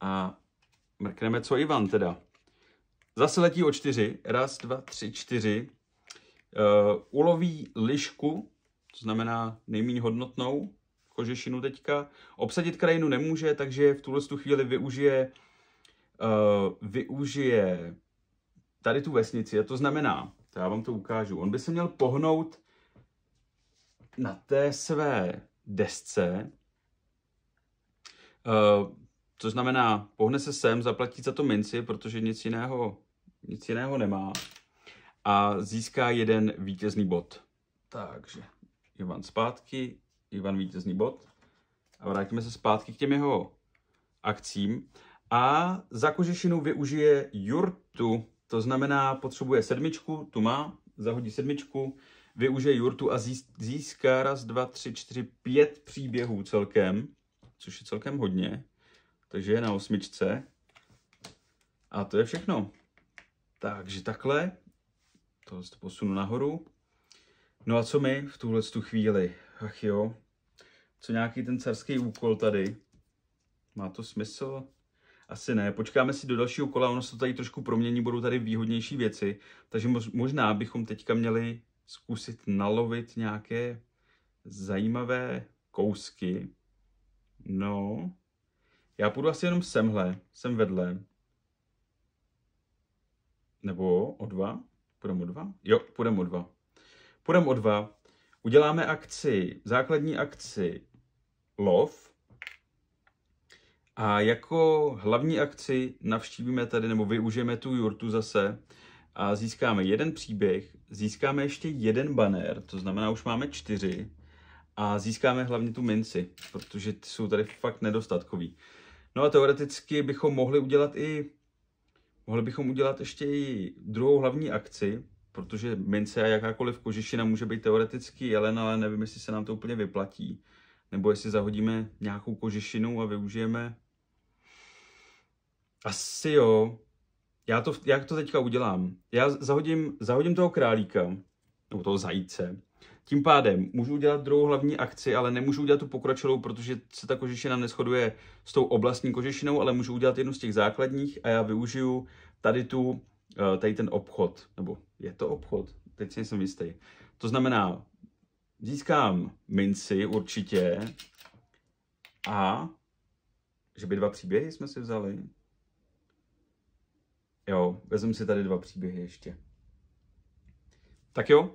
a mrkneme, co Ivan teda. Zase letí o čtyři, raz, dva, tři, čtyři. Uh, uloví lišku, to znamená nejméně hodnotnou kožešinu teďka. Obsadit krajinu nemůže, takže v tuhle tu chvíli využije, uh, využije tady tu vesnici. A to znamená, to já vám to ukážu. On by se měl pohnout na té své desce, uh, to znamená, pohne se sem, zaplatí za to minci, protože nic jiného, nic jiného nemá a získá jeden vítězný bod. Takže Ivan zpátky, Ivan vítězný bod a vrátíme se zpátky k těm jeho akcím a za kožešinu využije jurtu to znamená, potřebuje sedmičku, tu má, zahodí sedmičku, využije jurtu a získá raz, dva, tři, čtyři, pět příběhů celkem, což je celkem hodně. Takže je na osmičce. A to je všechno. Takže takhle. To to posunu nahoru. No a co my v tuhle tu chvíli? Ach jo, co nějaký ten carský úkol tady? Má to smysl? Asi ne, počkáme si do dalšího kola, ono se to tady trošku promění, budou tady výhodnější věci, takže možná bychom teďka měli zkusit nalovit nějaké zajímavé kousky. No, já půjdu asi jenom semhle, sem vedle. Nebo o dva? Půjdeme o dva? Jo, půjdeme o dva. Půjdeme o dva. Uděláme akci, základní akci lov, a jako hlavní akci navštívíme tady, nebo využijeme tu jurtu zase a získáme jeden příběh, získáme ještě jeden banner, to znamená už máme čtyři a získáme hlavně tu minci, protože ty jsou tady fakt nedostatkový. No a teoreticky bychom mohli udělat i mohli bychom udělat ještě i druhou hlavní akci, protože mince a jakákoliv kožešina může být teoreticky jelen, ale nevím, jestli se nám to úplně vyplatí. Nebo jestli zahodíme nějakou kožešinu a využijeme asi jo. Já to, jak to teďka udělám. Já zahodím, zahodím toho králíka, nebo toho zajíce. Tím pádem můžu udělat druhou hlavní akci, ale nemůžu udělat tu pokročilou, protože se ta kožešina neschoduje s tou oblastní kožešinou, ale můžu udělat jednu z těch základních a já využiju tady tu, eh, tady ten obchod, nebo je to obchod? Teď si nejsem jistý. To znamená, získám minci určitě a že by dva příběhy jsme si vzali. Jo, vezmu si tady dva příběhy ještě. Tak jo,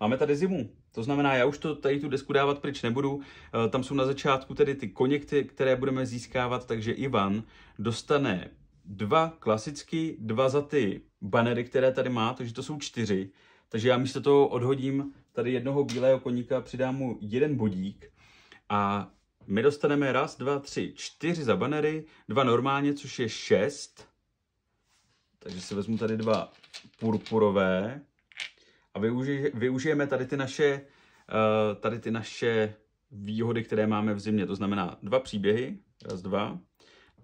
máme tady zimu. To znamená, já už to tady tu desku dávat pryč nebudu. Eh, tam jsou na začátku tedy ty koněkty, které budeme získávat, takže Ivan dostane dva klasicky, dva za ty banery, které tady má, takže to jsou čtyři. Takže já místo toho odhodím tady jednoho bílého koníka, přidám mu jeden bodík a my dostaneme raz, dva, tři, čtyři za banery, dva normálně, což je šest takže si vezmu tady dva purpurové a využij, využijeme tady ty naše, eh, tady ty naše výhody, které máme v zimě. To znamená dva příběhy, raz, dva.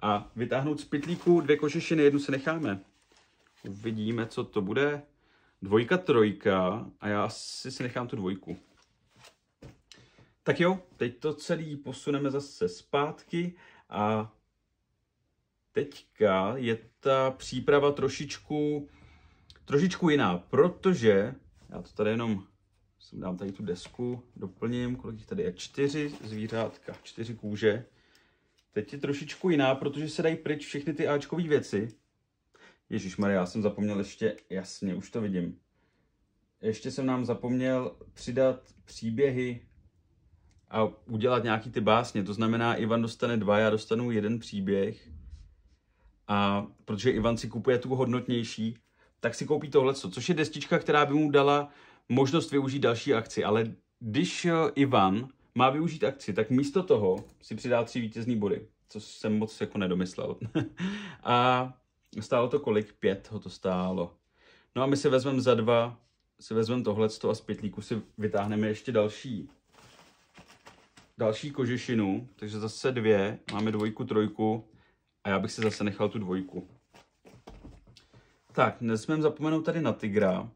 A vytáhnout z pytlíku dvě kožešiny, jednu si necháme. Uvidíme, co to bude. Dvojka, trojka a já asi si nechám tu dvojku. Tak jo, teď to celý posuneme zase zpátky a teďka je ta příprava trošičku, trošičku jiná, protože já to tady jenom dám tady tu desku, doplním, kolik tady je, čtyři zvířátka, čtyři kůže. Teď je trošičku jiná, protože se dají pryč všechny ty Ačkové věci. Ježíš Maria, já jsem zapomněl ještě, jasně, už to vidím. Ještě jsem nám zapomněl přidat příběhy a udělat nějaký ty básně. To znamená, Ivan dostane dva, já dostanu jeden příběh a protože Ivan si kupuje tu hodnotnější, tak si koupí tohle, což je destička, která by mu dala možnost využít další akci. Ale když eh, Ivan má využít akci, tak místo toho si přidá tři vítězný body, což jsem moc jako nedomyslel. a stálo to kolik? Pět ho to stálo. No a my si vezmeme za dva, si vezmeme tohle a z pětlíku si vytáhneme ještě další další kožešinu, takže zase dvě, máme dvojku, trojku, a já bych si zase nechal tu dvojku. Tak, nesmím zapomenout tady na Tigra.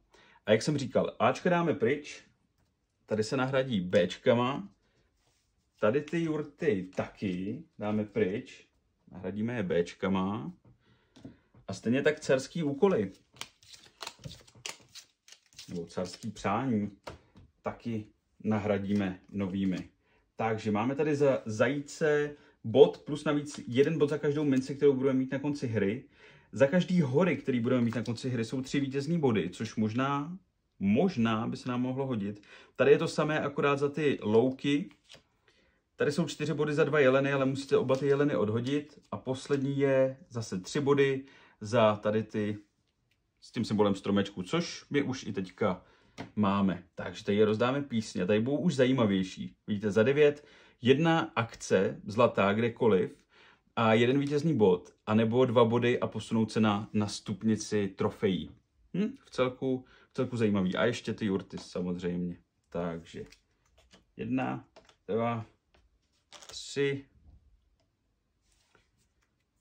A jak jsem říkal, Ačka dáme pryč, tady se nahradí Bčkama, tady ty jurty taky dáme pryč, nahradíme je Bčkama. A stejně tak carský úkoly, nebo carský přání, taky nahradíme novými. Takže máme tady za zajíce, bod plus navíc jeden bod za každou minci, kterou budeme mít na konci hry. Za každý hory, který budeme mít na konci hry, jsou tři vítězní body, což možná, možná by se nám mohlo hodit. Tady je to samé akorát za ty louky. Tady jsou čtyři body za dva jeleny, ale musíte oba ty jeleny odhodit. A poslední je zase tři body za tady ty s tím symbolem stromečku, což my už i teďka máme. Takže tady je rozdáme písně. Tady budou už zajímavější. Vidíte, za devět jedna akce zlatá kdekoliv a jeden vítězný bod, anebo dva body a posunout se na, na stupnici trofejí. Hm? V, celku, v celku zajímavý. A ještě ty jurty samozřejmě. Takže jedna, dva, tři,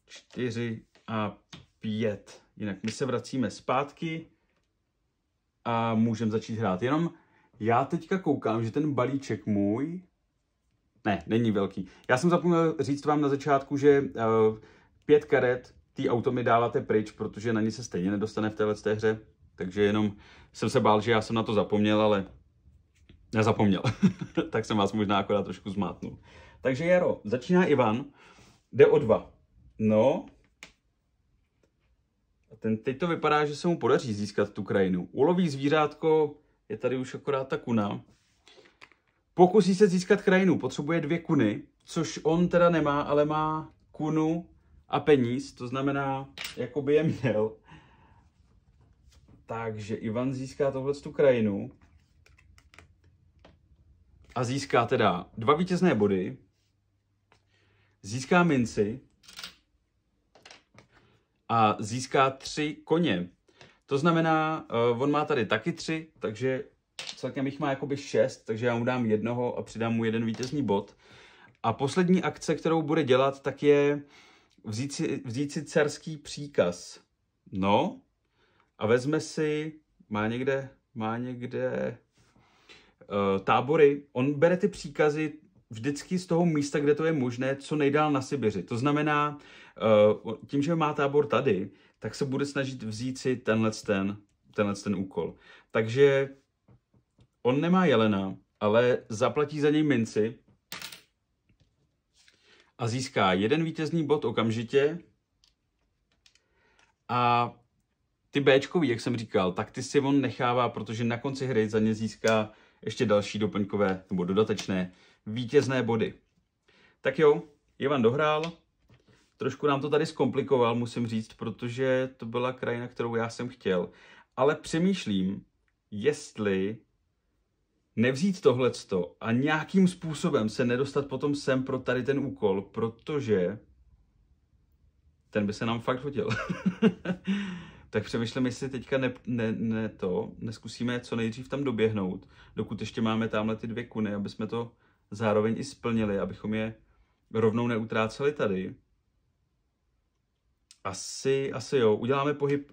čtyři a pět. Jinak my se vracíme zpátky a můžeme začít hrát. Jenom já teďka koukám, že ten balíček můj ne, není velký. Já jsem zapomněl říct vám na začátku, že uh, pět karet ty auto mi dáváte pryč, protože na ně se stejně nedostane v téhle té hře. Takže jenom jsem se bál, že já jsem na to zapomněl, ale nezapomněl. tak jsem vás možná akorát trošku zmátnul. Takže Jaro, začíná Ivan. Jde o dva. No. A ten, teď to vypadá, že se mu podaří získat tu krajinu. Uloví zvířátko, je tady už akorát ta kuna. Pokusí se získat krajinu, potřebuje dvě kuny, což on teda nemá, ale má kunu a peníz, to znamená, jako by je měl. Takže Ivan získá tohle tu krajinu a získá teda dva vítězné body, získá minci a získá tři koně. To znamená, eh, on má tady taky tři, takže celkem jich má jakoby šest, takže já mu dám jednoho a přidám mu jeden vítězný bod. A poslední akce, kterou bude dělat, tak je vzít si, vzít si carský příkaz. No, a vezme si, má někde, má někde uh, tábory, on bere ty příkazy vždycky z toho místa, kde to je možné, co nejdál na Sibiři. To znamená, uh, tím, že má tábor tady, tak se bude snažit vzít si tenhle ten, tenhle ten úkol. Takže On nemá jelena, ale zaplatí za něj minci a získá jeden vítězný bod okamžitě a ty b jak jsem říkal, tak ty si on nechává, protože na konci hry za ně získá ještě další doplňkové nebo dodatečné vítězné body. Tak jo, Ivan dohrál. Trošku nám to tady zkomplikoval, musím říct, protože to byla krajina, kterou já jsem chtěl. Ale přemýšlím, jestli nevzít tohleto a nějakým způsobem se nedostat potom sem pro tady ten úkol, protože ten by se nám fakt hodil. tak přemýšlím, jestli teďka ne, ne, ne to, neskusíme co nejdřív tam doběhnout, dokud ještě máme tamhle ty dvě kuny, aby jsme to zároveň i splnili, abychom je rovnou neutráceli tady. Asi, asi jo, uděláme pohyb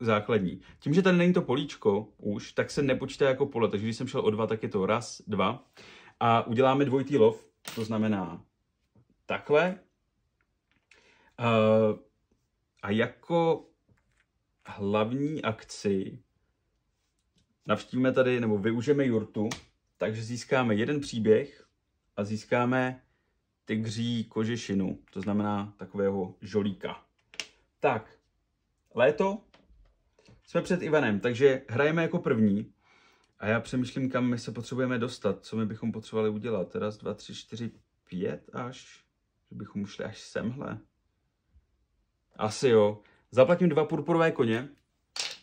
základní. Tím, že tady není to políčko už, tak se nepočítá jako pole, takže když jsem šel o dva, tak je to raz, dva. A uděláme dvojitý lov, to znamená takhle. Uh, a jako hlavní akci navštívíme tady, nebo využijeme jurtu, takže získáme jeden příběh a získáme tygří kožešinu, to znamená takového žolíka. Tak, léto, jsme před Ivanem, takže hrajeme jako první. A já přemýšlím, kam my se potřebujeme dostat, co my bychom potřebovali udělat. Raz, dva, tři, čtyři, pět až. Že bychom šli až semhle. Asi jo. Zaplatím dva purpurové koně,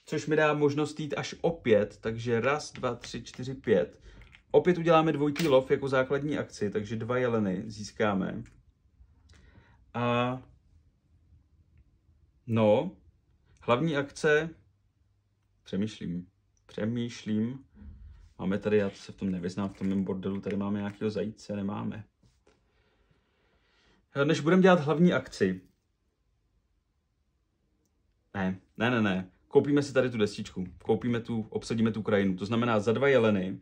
což mi dá možnost jít až opět. takže raz, dva, tři, čtyři, pět. Opět uděláme dvojitý lov jako základní akci, takže dva jeleny získáme. A no, hlavní akce Přemýšlím. Přemýšlím. Máme tady, já se v tom nevyznám, v tom mém bordelu, tady máme nějakého zajíce, nemáme. Než budeme dělat hlavní akci. Ne, ne, ne, ne. Koupíme si tady tu destičku. Koupíme tu, obsadíme tu krajinu. To znamená za dva jeleny,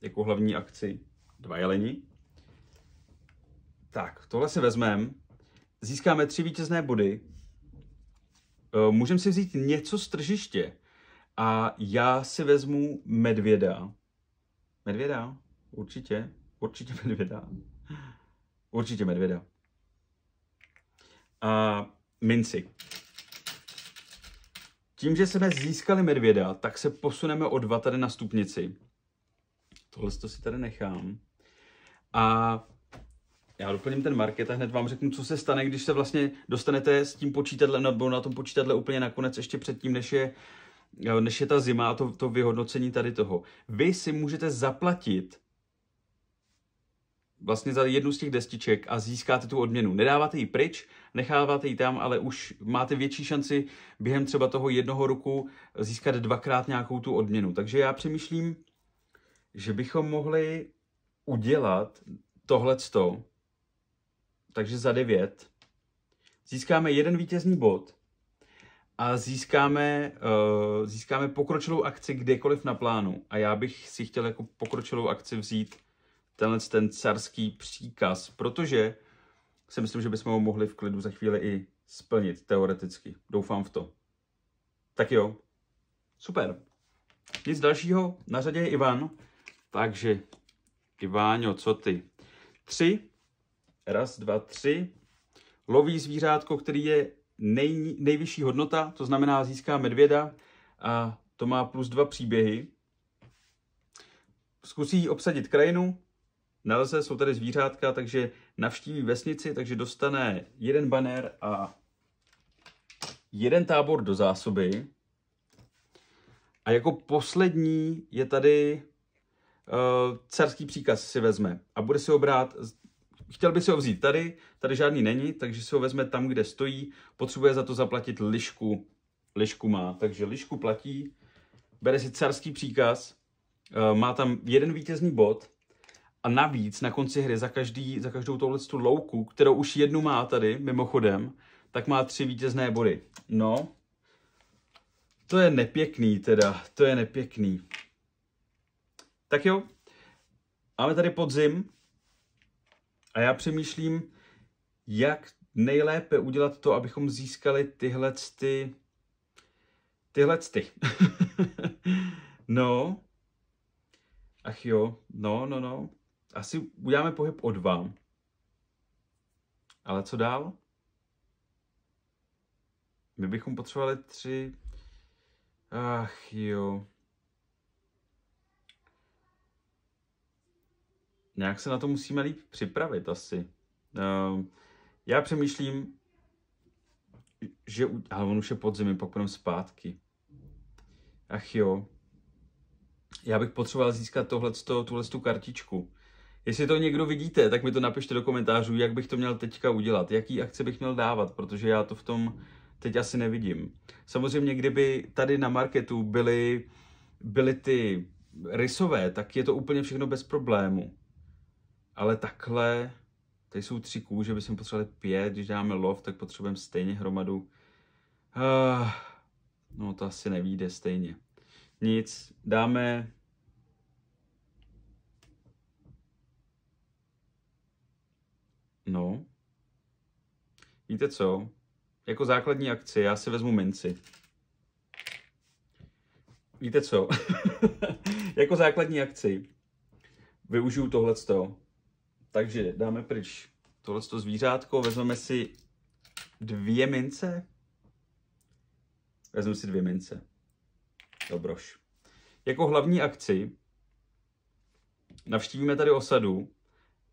jako hlavní akci, dva jeleni. Tak, tohle si vezmeme. Získáme tři vítězné body. Eh, můžeme si vzít něco z tržiště. A já si vezmu medvěda. Medvěda? Určitě. Určitě medvěda. Určitě medvěda. A minci. Tím, že jsme získali medvěda, tak se posuneme o dva tady na stupnici. Tohle to si tady nechám. A já doplním ten market a hned vám řeknu, co se stane, když se vlastně dostanete s tím počítadlem nebo na tom počítadle úplně nakonec ještě předtím, než je než je ta zima a to, to vyhodnocení tady toho. Vy si můžete zaplatit vlastně za jednu z těch destiček a získáte tu odměnu. Nedáváte ji pryč, necháváte ji tam, ale už máte větší šanci během třeba toho jednoho roku získat dvakrát nějakou tu odměnu. Takže já přemýšlím, že bychom mohli udělat tohleto, takže za devět získáme jeden vítězný bod a získáme, uh, získáme pokročilou akci kdekoliv na plánu. A já bych si chtěl jako pokročilou akci vzít tenhle ten carský příkaz, protože si myslím, že bychom ho mohli v klidu za chvíli i splnit, teoreticky. Doufám v to. Tak jo, super. Nic dalšího, na řadě je Ivan. Takže, Iváňo, co ty? Tři, raz, dva, tři. Loví zvířátko, který je nej, nejvyšší hodnota, to znamená získá medvěda a to má plus dva příběhy. Zkusí obsadit krajinu, nelze, jsou tady zvířátka, takže navštíví vesnici, takže dostane jeden banner a jeden tábor do zásoby. A jako poslední je tady uh, carský příkaz si vezme a bude si ho brát chtěl by si ho vzít tady, tady žádný není, takže si ho vezme tam, kde stojí, potřebuje za to zaplatit lišku, lišku má, takže lišku platí, bere si carský příkaz, eh, má tam jeden vítězný bod a navíc na konci hry za, každý, za každou tohle tu louku, kterou už jednu má tady, mimochodem, tak má tři vítězné body. No, to je nepěkný teda, to je nepěkný. Tak jo, máme tady podzim, a já přemýšlím, jak nejlépe udělat to, abychom získali tyhle ty... Tyhle ty. no. Ach jo, no, no, no. Asi uděláme pohyb o dva. Ale co dál? My bychom potřebovali tři... Ach jo. nějak se na to musíme líp připravit asi. Ehm, já přemýšlím, že, ale on už je zemi, pak půjdeme zpátky. Ach jo. Já bych potřeboval získat tohleto, tuhle tu kartičku. Jestli to někdo vidíte, tak mi to napište do komentářů, jak bych to měl teďka udělat, jaký akce bych měl dávat, protože já to v tom teď asi nevidím. Samozřejmě, kdyby tady na marketu byly, byly ty rysové, tak je to úplně všechno bez problému. Ale takhle, tady jsou tři kůže, bychom potřebovali pět, když dáme lov, tak potřebujeme stejně hromadu. Uh, no to asi nevíde stejně. Nic, dáme No. Víte co? Jako základní akci já si vezmu minci. Víte co? jako základní akci využiju tohleto takže dáme pryč tohle zvířátko, vezmeme si dvě mince. Vezmu si dvě mince. Dobroš. Jako hlavní akci navštívíme tady osadu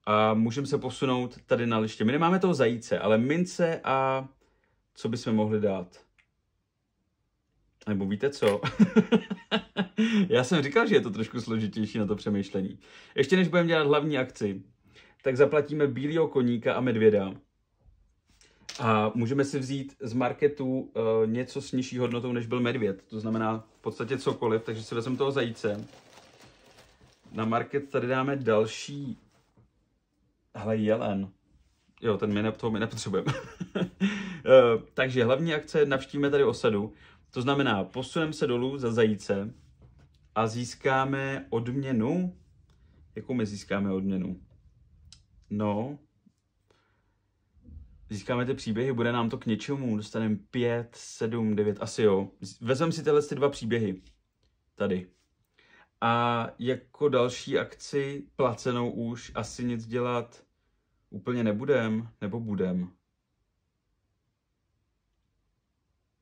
a můžeme se posunout tady na liště. My nemáme toho zajíce, ale mince a co bychom mohli dát? Nebo víte co? Já jsem říkal, že je to trošku složitější na to přemýšlení. Ještě než budeme dělat hlavní akci, tak zaplatíme bílého koníka a medvěda. A můžeme si vzít z marketu uh, něco s nižší hodnotou, než byl medvěd. To znamená v podstatě cokoliv, takže si vezmeme toho zajíce. Na market tady dáme další... Hele, jelen. Jo, ten my ne, toho my nepotřebujeme. uh, takže hlavní akce, navštívíme tady osadu. To znamená, posuneme se dolů za zajíce a získáme odměnu. Jakou my získáme odměnu? No, získáme ty příběhy, bude nám to k něčemu, dostaneme 5, 7, 9, asi jo. Vezmeme si tyhle ty dva příběhy tady. A jako další akci placenou už asi nic dělat úplně nebudem, nebo budem?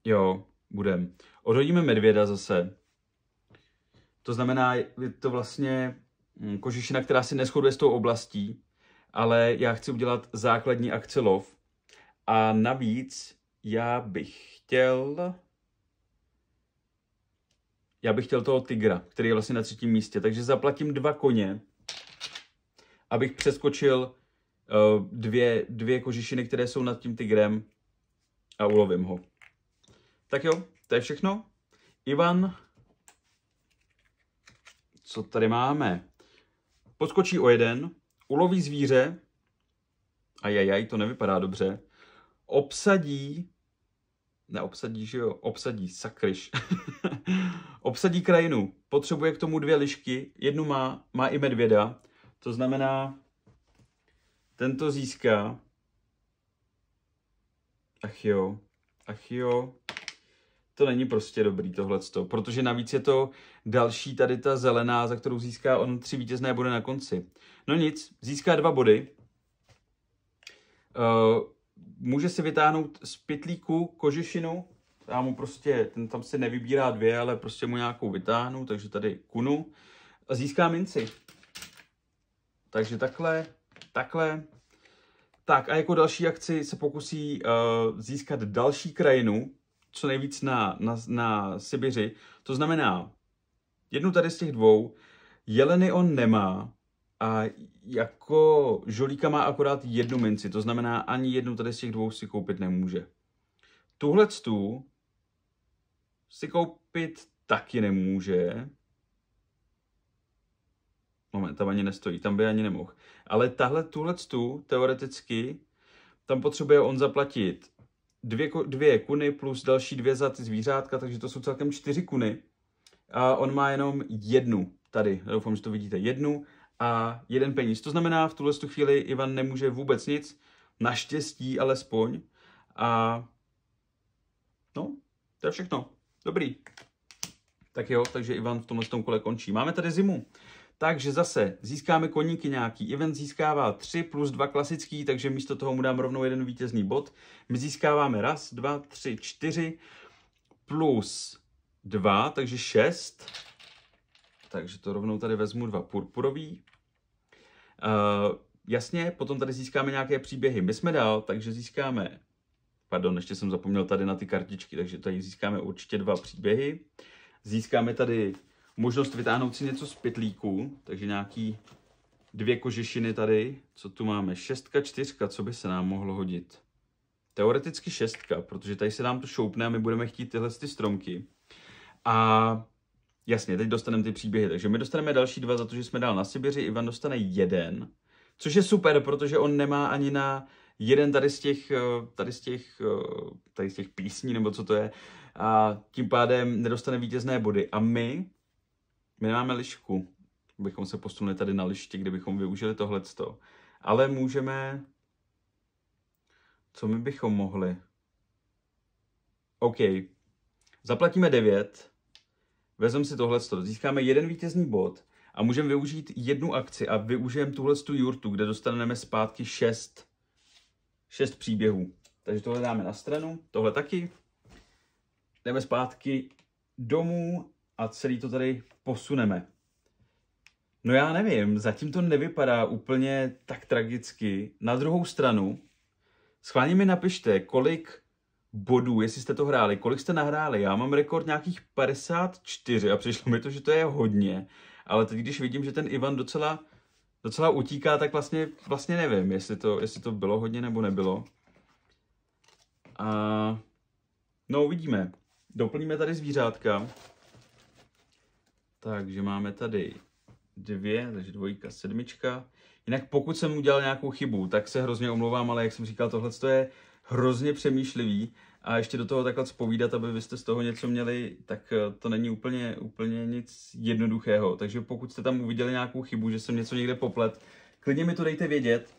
Jo, budem. Odhodíme medvěda zase. To znamená, je to vlastně hm, kožišina, která si neschoduje s tou oblastí, ale já chci udělat základní akci lov. A navíc já bych chtěl... Já bych chtěl toho tygra, který je vlastně na třetím místě. Takže zaplatím dva koně, abych přeskočil uh, dvě, dvě kožišiny, které jsou nad tím tygrem a ulovím ho. Tak jo, to je všechno. Ivan, co tady máme? Podskočí o jeden, uloví zvíře, a jajaj, to nevypadá dobře, obsadí, neobsadí, že jo, obsadí, sakryš, obsadí krajinu, potřebuje k tomu dvě lišky, jednu má, má i medvěda, to znamená, tento získá, ach jo, ach jo, to není prostě dobrý tohle, protože navíc je to další tady ta zelená, za kterou získá on tři vítězné body na konci. No nic, získá dva body. Uh, může si vytáhnout z pytlíku kožešinu, já mu prostě, ten tam si nevybírá dvě, ale prostě mu nějakou vytáhnu, takže tady kunu a získá minci. Takže takhle, takhle. Tak a jako další akci se pokusí uh, získat další krajinu, co nejvíc na, na, na Sibiři. To znamená, jednu tady z těch dvou, jeleny on nemá a jako žolíka má akorát jednu minci, to znamená ani jednu tady z těch dvou si koupit nemůže. Tuhle tu si koupit taky nemůže. Moment, tam ani nestojí, tam by ani nemohl. Ale tahle, tuhle tu, teoreticky, tam potřebuje on zaplatit dvě, dvě kuny plus další dvě za ty zvířátka, takže to jsou celkem čtyři kuny. A on má jenom jednu tady, doufám, že to vidíte, jednu a jeden peníz. To znamená, v tuhle chvíli Ivan nemůže vůbec nic, naštěstí alespoň. A no, to je všechno. Dobrý. Tak jo, takže Ivan v tomhle kole končí. Máme tady zimu. Takže zase získáme koníky nějaký. Event získává 3 plus 2 klasický, takže místo toho mu dám rovnou jeden vítězný bod. My získáváme raz, dva, tři, čtyři plus 2, takže 6. Takže to rovnou tady vezmu dva purpurový. Uh, jasně, potom tady získáme nějaké příběhy. My jsme dál, takže získáme pardon, ještě jsem zapomněl tady na ty kartičky, takže tady získáme určitě dva příběhy. Získáme tady možnost vytáhnout si něco z pytlíků, takže nějaký dvě kožešiny tady. Co tu máme? Šestka, čtyřka, co by se nám mohlo hodit? Teoreticky šestka, protože tady se nám to šoupne a my budeme chtít tyhle ty stromky. A jasně, teď dostaneme ty příběhy, takže my dostaneme další dva za to, že jsme dál na Sibiři, Ivan dostane jeden, což je super, protože on nemá ani na jeden tady z těch, eh, tady z těch, eh, tady z těch písní, nebo co to je, a tím pádem nedostane vítězné body. A my my nemáme lišku, bychom se posunuli tady na lišti, kdybychom využili tohleto. Ale můžeme... Co my bychom mohli? OK. Zaplatíme 9, vezmeme si tohleto, získáme jeden vítězný bod a můžeme využít jednu akci a využijeme tuhle tu jurtu, kde dostaneme zpátky 6, 6 příběhů. Takže tohle dáme na stranu, tohle taky. Jdeme zpátky domů a celý to tady posuneme. No já nevím, zatím to nevypadá úplně tak tragicky. Na druhou stranu, schválně mi napište, kolik bodů, jestli jste to hráli, kolik jste nahráli. Já mám rekord nějakých 54 a přišlo mi to, že to je hodně, ale teď když vidím, že ten Ivan docela, docela utíká, tak vlastně, vlastně nevím, jestli to, jestli to bylo hodně nebo nebylo. A no uvidíme. Doplníme tady zvířátka. Takže máme tady dvě, takže dvojka, sedmička. Jinak pokud jsem udělal nějakou chybu, tak se hrozně omlouvám, ale jak jsem říkal, tohle je hrozně přemýšlivý a ještě do toho takhle zpovídat, aby jste z toho něco měli, tak eh, to není úplně, úplně nic jednoduchého. Takže pokud jste tam uviděli nějakou chybu, že jsem něco někde poplet, klidně mi to dejte vědět,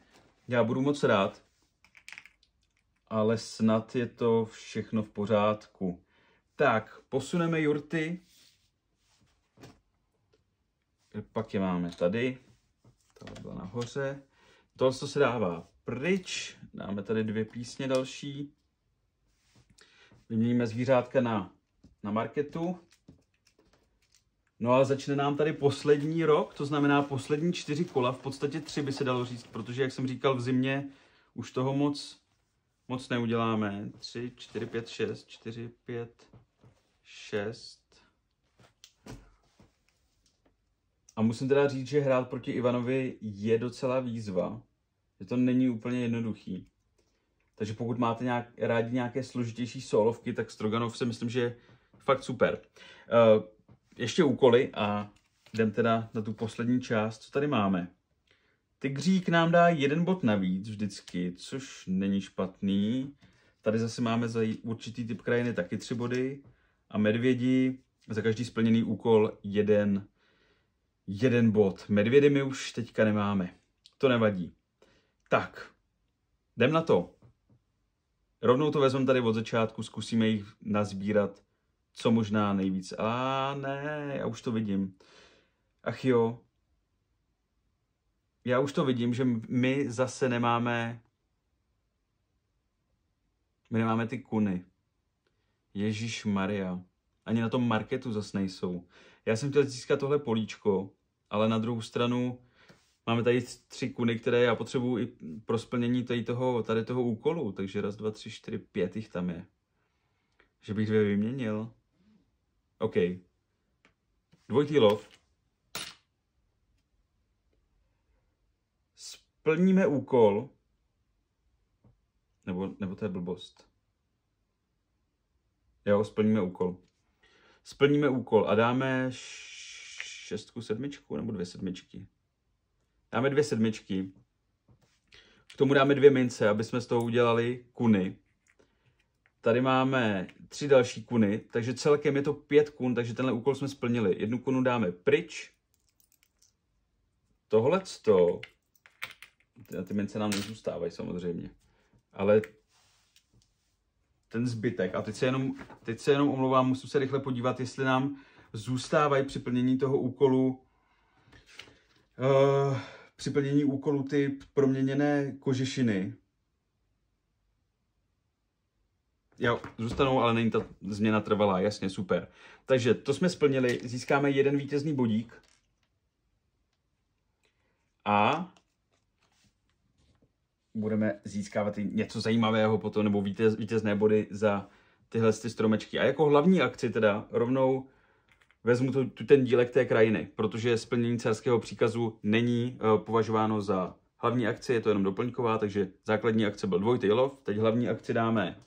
já budu moc rád. Ale snad je to všechno v pořádku. Tak, posuneme jurty pak je máme tady. Tahle byla nahoře. Tohle se dává pryč. Dáme tady dvě písně další. Vyměníme zvířátka na, na marketu. No a začne nám tady poslední rok, to znamená poslední čtyři kola, v podstatě tři by se dalo říct, protože jak jsem říkal v zimě, už toho moc, moc neuděláme. Tři, čtyři, pět, šest, čtyři, pět, šest, A musím teda říct, že hrát proti Ivanovi je docela výzva, že to není úplně jednoduchý. Takže pokud máte nějak, rádi nějaké složitější solovky, tak Stroganov se myslím, že je fakt super. Uh, ještě úkoly a jdem teda na tu poslední část, co tady máme. Tygřík nám dá jeden bod navíc vždycky, což není špatný. Tady zase máme za určitý typ krajiny taky tři body. A medvědi za každý splněný úkol jeden jeden bod. Medvědy my už teďka nemáme. To nevadí. Tak, jdem na to. Rovnou to vezmeme tady od začátku, zkusíme jich nazbírat co možná nejvíc. A ne, já už to vidím. Ach jo, já už to vidím, že my zase nemáme my nemáme ty kuny. Ježíš Maria. Ani na tom marketu zase nejsou. Já jsem chtěl získat tohle políčko, ale na druhou stranu máme tady tři kuny, které já potřebuji i pro splnění tady toho, tady toho úkolu, takže raz, dva, tři, čtyři, pět jich tam je. Že bych dvě vyměnil. OK. Dvojitý lov. Splníme úkol. Nebo, nebo to je blbost. Jo, splníme úkol splníme úkol a dáme šestku, sedmičku nebo dvě sedmičky. Dáme dvě sedmičky. K tomu dáme dvě mince, aby jsme z toho udělali kuny. Tady máme tři další kuny, takže celkem je to pět kun, takže tenhle úkol jsme splnili. Jednu kunu dáme pryč. Tohle to, ty mince nám nezůstávají samozřejmě, ale ten zbytek. A teď se jenom, teď se jenom omlouvám, musím se rychle podívat, jestli nám zůstávají při plnění toho úkolu uh, při plnění úkolu ty proměněné kožešiny. Jo, zůstanou, ale není ta změna trvalá, jasně, super. Takže to jsme splnili, získáme jeden vítězný bodík. A budeme získávat i něco zajímavého potom, nebo vítěz, vítězné body za tyhle ty stromečky. A jako hlavní akci teda rovnou vezmu to, tu, ten dílek té krajiny, protože splnění carského příkazu není uh, považováno za hlavní akci, je to jenom doplňková, takže základní akce byl dvojtej lov, teď hlavní akci dáme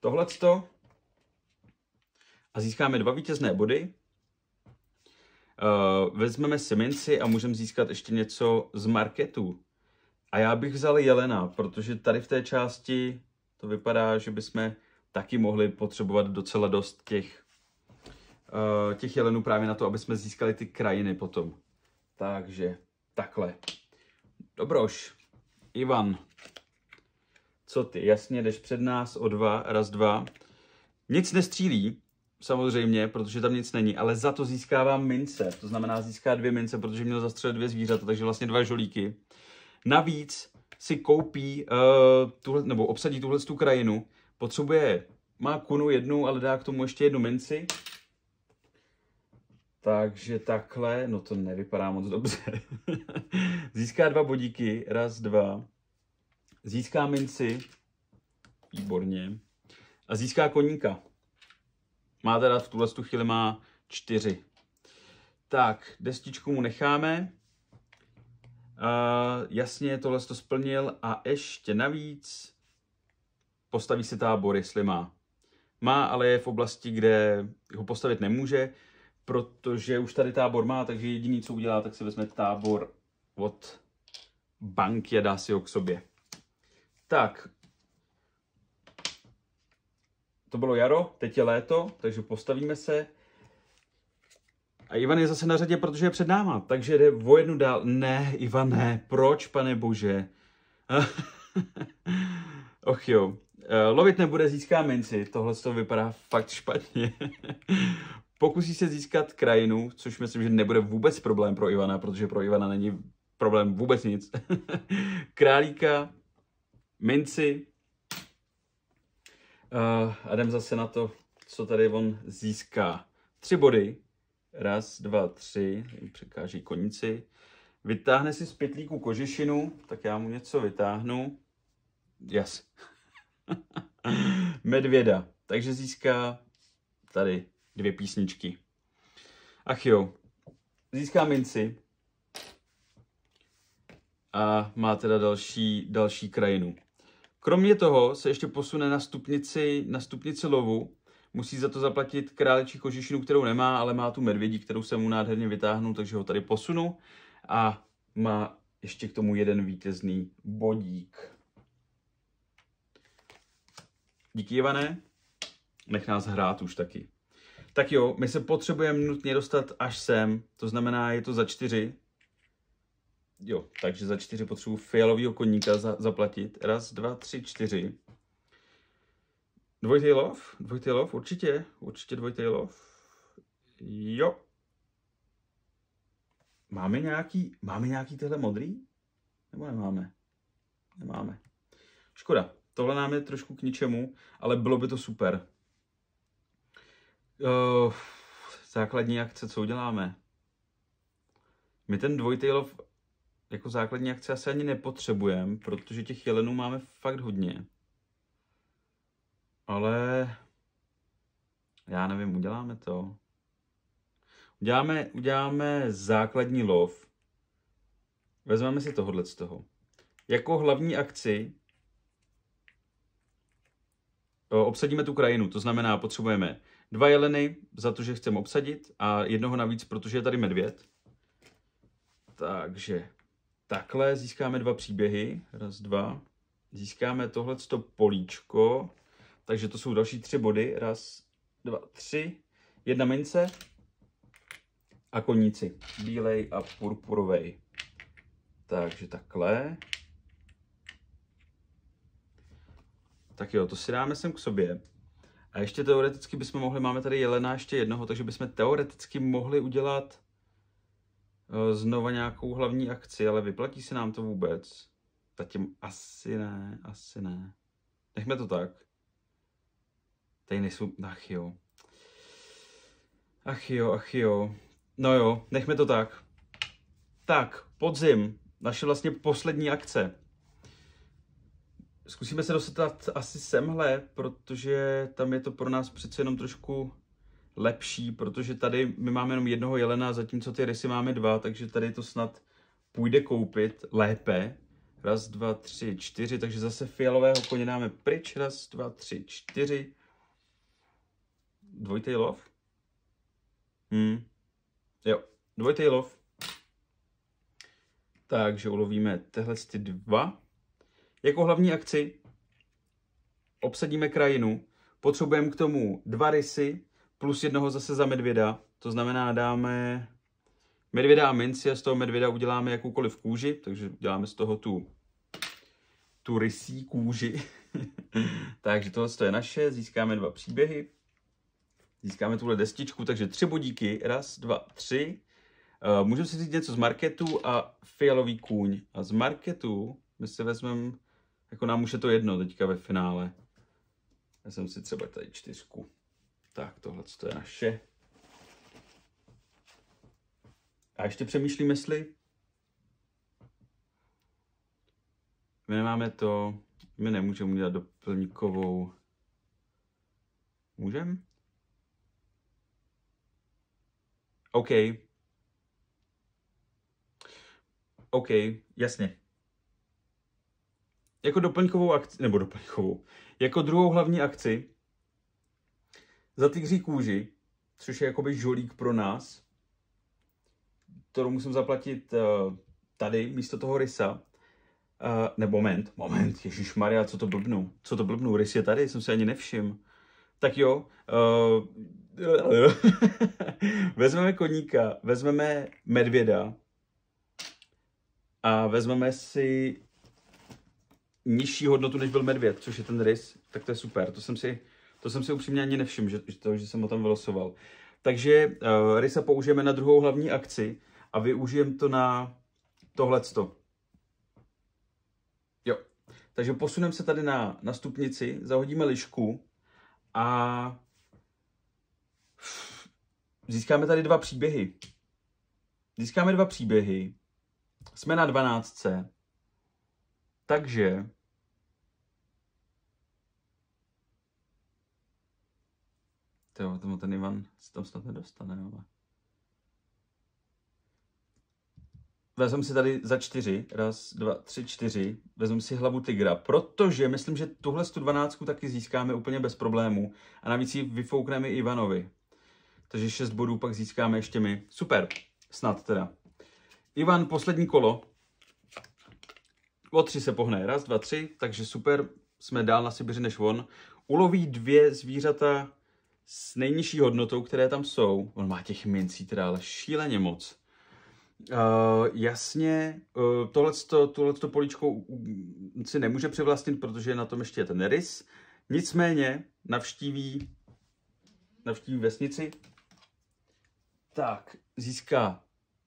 tohleto a získáme dva vítězné body. Uh, vezmeme si minci a můžeme získat ještě něco z marketu. A já bych vzal jelena, protože tady v té části to vypadá, že bychom taky mohli potřebovat docela dost těch, uh, těch jelenů právě na to, aby jsme získali ty krajiny potom. Takže takhle. Dobroš, Ivan, co ty? Jasně, jdeš před nás o dva, raz, dva. Nic nestřílí, samozřejmě, protože tam nic není, ale za to získávám mince. To znamená, získá dvě mince, protože měl zastřelit dvě zvířata, takže vlastně dva žolíky. Navíc si koupí, uh, tuhle, nebo obsadí tuhle tu krajinu, potřebuje, má kunu jednu, ale dá k tomu ještě jednu minci. Takže takhle, no to nevypadá moc dobře. Získá dva bodíky, raz, dva. Získá minci, výborně. A získá koníka. Má teda v tuhle chvíli má čtyři. Tak, destičku mu necháme. Uh, jasně, tohle to splnil a ještě navíc postaví si tábor, jestli má. Má, ale je v oblasti, kde ho postavit nemůže, protože už tady tábor má, takže jediný, co udělá, tak si vezme tábor od banky a dá si ho k sobě. Tak. To bylo jaro, teď je léto, takže postavíme se. A Ivan je zase na řadě, protože je před náma, takže jde o jednu dál. Ne, Ivan, ne. Proč, pane bože? Och jo. Eh, lovit nebude, získá minci. Tohle to vypadá fakt špatně. Pokusí se získat krajinu, což myslím, že nebude vůbec problém pro Ivana, protože pro Ivana není problém vůbec nic. Králíka, minci. Uh, Adam zase na to, co tady on získá. Tři body, Raz, dva, tři, překáží konici. Vytáhne si z pětlíku kožešinu, tak já mu něco vytáhnu. Jas. Medvěda. Takže získá tady dvě písničky. Ach jo. Získá minci. A má teda další, další krajinu. Kromě toho se ještě posune na stupnici, na stupnici lovu Musí za to zaplatit králičí kožišinu, kterou nemá, ale má tu medvědí, kterou se mu nádherně vytáhnu, takže ho tady posunu. A má ještě k tomu jeden vítězný bodík. Díky, Ivane. Nech nás hrát už taky. Tak jo, my se potřebujeme nutně dostat až sem, to znamená, je to za čtyři. Jo, takže za čtyři potřebuji fialového koníka za, zaplatit. Raz, dva, tři, čtyři. Dvojitý lov? Dvojitý lov? Určitě. Určitě dvojitý lov. Jo. Máme nějaký, máme nějaký tyhle modrý? Nebo nemáme? Nemáme. Škoda. Tohle nám je trošku k ničemu, ale bylo by to super. Uh, základní akce, co uděláme? My ten dvojitý lov jako základní akce asi ani nepotřebujeme, protože těch jelenů máme fakt hodně. Ale já nevím, uděláme to. Uděláme, uděláme základní lov. Vezmeme si tohle z toho. Jako hlavní akci eh, obsadíme tu krajinu, to znamená, potřebujeme dva jeleny za to, že chceme obsadit a jednoho navíc, protože je tady medvěd. Takže takhle získáme dva příběhy. Raz, dva. Získáme tohleto políčko. Takže to jsou další tři body. Raz, dva, tři. Jedna mince a koníci. Bílej a purpurovej. Takže takhle. Tak jo, to si dáme sem k sobě. A ještě teoreticky bychom mohli, máme tady Jelena ještě jednoho, takže bychom teoreticky mohli udělat eh, znova nějakou hlavní akci, ale vyplatí se nám to vůbec? Zatím asi ne, asi ne. Nechme to tak. Tady nejsou, ach jo. Ach jo, ach jo. No jo, nechme to tak. Tak, podzim, naše vlastně poslední akce. Zkusíme se dostat asi semhle, protože tam je to pro nás přece jenom trošku lepší, protože tady my máme jenom jednoho jelena, zatímco ty rysy máme dva, takže tady to snad půjde koupit lépe. Raz, dva, tři, čtyři, takže zase fialového koně dáme pryč. Raz, dva, tři, čtyři dvojitý lov? Hmm. Jo, dvojitý lov. Takže ulovíme tehle ty dva. Jako hlavní akci obsadíme krajinu, potřebujeme k tomu dva rysy plus jednoho zase za medvěda, to znamená dáme medvěda a minci a z toho medvěda uděláme jakoukoliv kůži, takže děláme z toho tu, tu rysí kůži. takže tohle je naše, získáme dva příběhy, Získáme tuhle destičku, takže tři bodíky. Raz, dva, tři. Eh, můžeme si říct něco z marketu a fialový kůň. A z marketu my si vezmeme, jako nám už je to jedno teďka ve finále. Já jsem si třeba tady čtyřku. Tak, tohle to je naše. A ještě přemýšlím, jestli... My nemáme to... My nemůžeme udělat doplňkovou... Můžem? OK. OK, jasně. Jako doplňkovou akci, nebo doplňkovou, jako druhou hlavní akci za tygří kůži, což je jakoby žolík pro nás, kterou musím zaplatit uh, tady místo toho rysa. Uh, eh, nebo moment, moment, Ježíš Maria, co to blbnu? Co to blbnu? Rys je tady, jsem si ani nevšiml. Tak jo, uh, vezmeme koníka, vezmeme medvěda a vezmeme si nižší hodnotu, než byl medvěd, což je ten rys, tak to je super. To jsem si, to jsem si upřímně ani nevšiml, že, to, že jsem ho tam vylosoval. Takže uh, rysa použijeme na druhou hlavní akci a využijeme to na tohleto. Jo. Takže posuneme se tady na, na stupnici, zahodíme lišku a získáme tady dva příběhy. Získáme dva příběhy. Jsme na dvanáctce. Takže Jo, tomu ten Ivan se tam snad nedostane, ale... Vezmu si tady za čtyři, raz, dva, tři, čtyři, vezmu si hlavu tygra, protože myslím, že tuhle 112 taky získáme úplně bez problému a navíc ji vyfoukneme Ivanovi takže 6 bodů pak získáme ještě my. Super, snad teda. Ivan, poslední kolo. O tři se pohne. Raz, dva, tři, takže super, jsme dál na Sibiři než on. Uloví dvě zvířata s nejnižší hodnotou, které tam jsou. On má těch mincí teda ale šíleně moc. Uh, jasně, uh, tohleto, tohleto políčko si nemůže přivlastnit, protože je na tom ještě ten rys. Nicméně navštíví, navštíví vesnici, tak, získá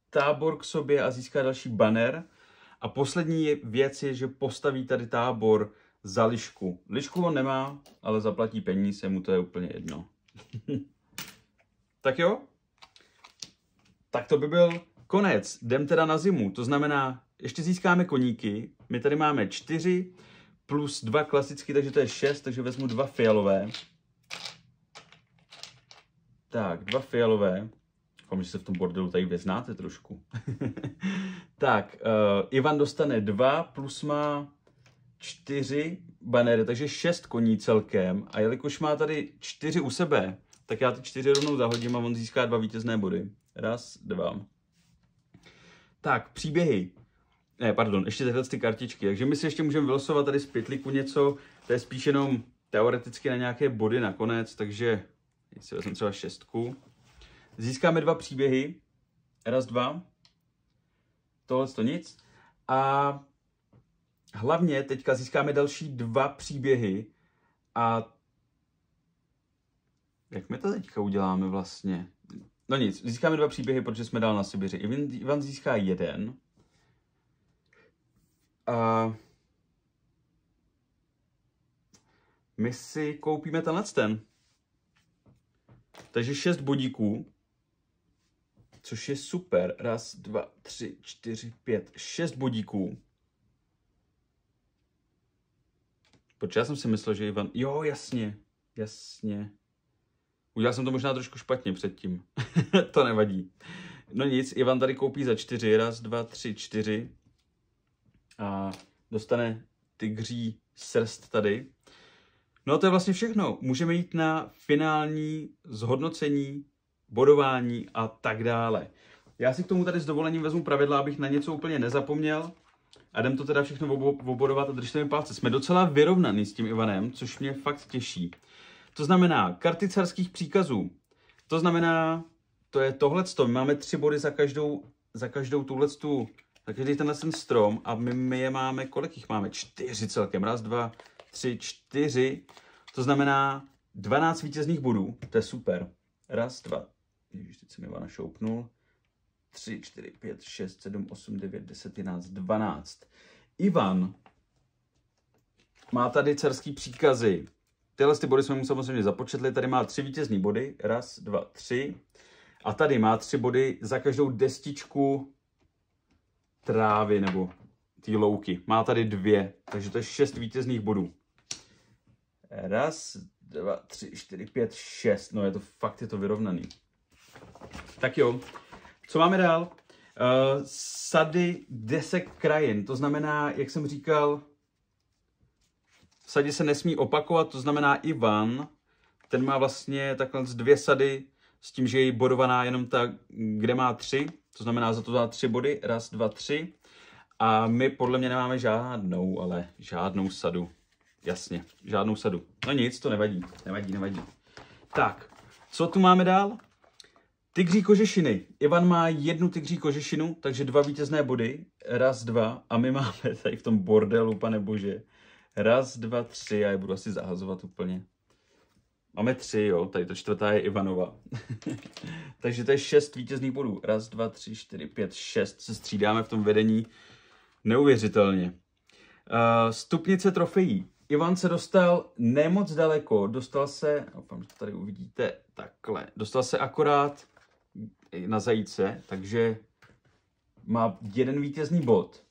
tábor k sobě a získá další banner. A poslední věc je, že postaví tady tábor za lišku. Lišku ho nemá, ale zaplatí peníze, mu to je úplně jedno. tak jo? Tak to by byl konec. Jdem teda na zimu. To znamená, ještě získáme koníky. My tady máme čtyři plus dva klasicky, takže to je šest, takže vezmu dva fialové. Tak, dva fialové. Doufám, že se v tom bordelu tady vyznáte trošku. tak, uh, Ivan dostane dva, plus má čtyři banéry, takže šest koní celkem. A jelikož má tady čtyři u sebe, tak já ty čtyři rovnou zahodím a on získá dva vítězné body. Raz, dva. Tak, příběhy. Ne, pardon, ještě tyhle ty kartičky. Takže my si ještě můžeme vylosovat tady z pytlíku něco. To je spíš jenom teoreticky na nějaké body nakonec, takže si vezmu třeba šestku. Získáme dva příběhy. Raz, dva. Tohle to nic. A hlavně teďka získáme další dva příběhy a jak my to teďka uděláme vlastně? No nic, získáme dva příběhy, protože jsme dál na Sibiři. Ivan získá jeden. A my si koupíme tenhle ten. Takže šest bodíků což je super. Raz, dva, tři, čtyři, pět, šest bodíků. Proč já jsem si myslel, že Ivan... Jo, jasně, jasně. Udělal jsem to možná trošku špatně předtím. to nevadí. No nic, Ivan tady koupí za čtyři. Raz, dva, tři, čtyři. A dostane tygří srst tady. No a to je vlastně všechno. Můžeme jít na finální zhodnocení bodování a tak dále. Já si k tomu tady s dovolením vezmu pravidla, abych na něco úplně nezapomněl. A jdem to teda všechno obodovat a držte mi palce. Jsme docela vyrovnaný s tím Ivanem, což mě fakt těší. To znamená karty carských příkazů. To znamená, to je tohle. My máme tři body za každou, za každou tuhle tu, za každý tenhle ten strom a my, my, je máme, kolik jich máme? Čtyři celkem. Raz, dva, tři, čtyři. To znamená 12 vítězných bodů. To je super. Raz, dva, Ježíš, teď jsem Ivana šoupnul. 3, 4, 5, 6, 7, 8, 9, 10, 11, 12. Ivan má tady carský příkazy. Tyhle ty body jsme mu samozřejmě započetli. Tady má tři vítězný body. Raz, dva, tři. A tady má tři body za každou destičku trávy nebo té louky. Má tady dvě, takže to je šest vítězných bodů. Raz, dva, tři, čtyři, pět, šest. No je to fakt je to vyrovnaný. Tak jo, co máme dál? Uh, sady desek krajin, to znamená, jak jsem říkal, sady se nesmí opakovat, to znamená Ivan, ten má vlastně takhle dvě sady s tím, že je bodovaná jenom ta, kde má tři, to znamená za to dá tři body, raz, dva, tři. A my podle mě nemáme žádnou, ale žádnou sadu. Jasně, žádnou sadu. No nic, to nevadí, nevadí, nevadí. Tak, co tu máme dál? Tygří kožešiny. Ivan má jednu tygří kožešinu, takže dva vítězné body. Raz, dva. A my máme tady v tom bordelu, pane bože. Raz, dva, tři. Já je budu asi zahazovat úplně. Máme tři, jo. Tady to čtvrtá je Ivanova. takže to je šest vítězných bodů. Raz, dva, tři, čtyři, pět, šest. Se střídáme v tom vedení. Neuvěřitelně. Uh, stupnice trofejí. Ivan se dostal nemoc daleko, dostal se, Opam, to tady uvidíte, takhle, dostal se akorát na zajíce, takže má jeden vítězný bod.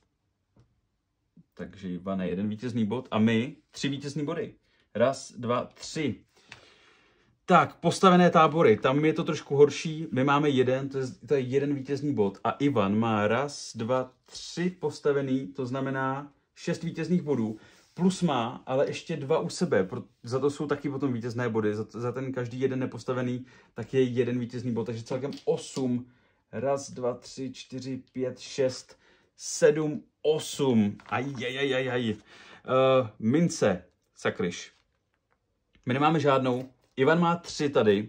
Takže Ivane, jeden vítězný bod a my tři vítězný body. Raz, dva, tři. Tak, postavené tábory, tam je to trošku horší, my máme jeden, to je, to je jeden vítězný bod a Ivan má raz, dva, tři postavený, to znamená šest vítězných bodů plus má, ale ještě dva u sebe. Pro, za to jsou taky potom vítězné body. Za, za ten každý jeden nepostavený, tak je jeden vítězný bod. Takže celkem 8. Raz, dva, tři, čtyři, pět, šest, sedm, osm. Ajajajajaj. Uh, eh, mince, sakryš. My nemáme žádnou. Ivan má tři tady.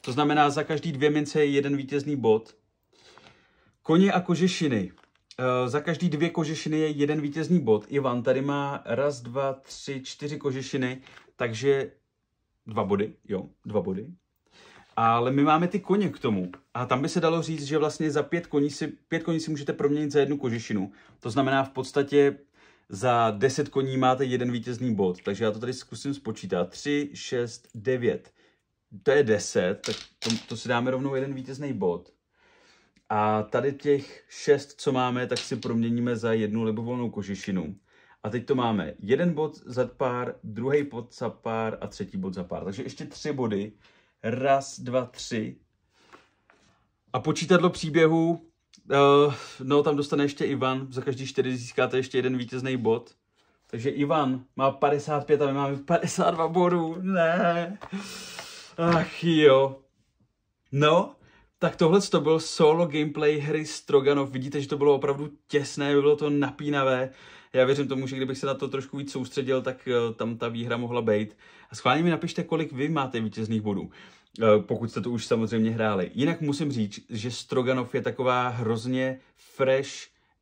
To znamená, za každý dvě mince je jeden vítězný bod. Koně a kožešiny. Eh, za každý dvě kožešiny je jeden vítězný bod. Ivan tady má raz, dva, tři, čtyři kožešiny, takže dva body, jo, dva body. Ale my máme ty koně k tomu. A tam by se dalo říct, že vlastně za pět koní si, pět koní si můžete proměnit za jednu kožešinu. To znamená v podstatě za 10 koní máte jeden vítězný bod. Takže já to tady zkusím spočítat. 3, 6, 9. To je 10, tak to, to si dáme rovnou jeden vítězný bod. A tady těch šest, co máme, tak si proměníme za jednu libovolnou kožešinu. A teď to máme jeden bod za pár, druhý bod za pár a třetí bod za pár. Takže ještě tři body. Raz, dva, tři. A počítadlo příběhu, uh, eh, no tam dostane ještě Ivan, za každý čtyři získáte ještě jeden vítězný bod. Takže Ivan má 55 a my máme 52 bodů, ne. Ach jo. No, tak tohle to byl solo gameplay hry Stroganov. Vidíte, že to bylo opravdu těsné, bylo to napínavé. Já věřím tomu, že kdybych se na to trošku víc soustředil, tak eh, tam ta výhra mohla být. A schválně mi napište, kolik vy máte vítězných bodů, eh, pokud jste to už samozřejmě hráli. Jinak musím říct, že Stroganov je taková hrozně fresh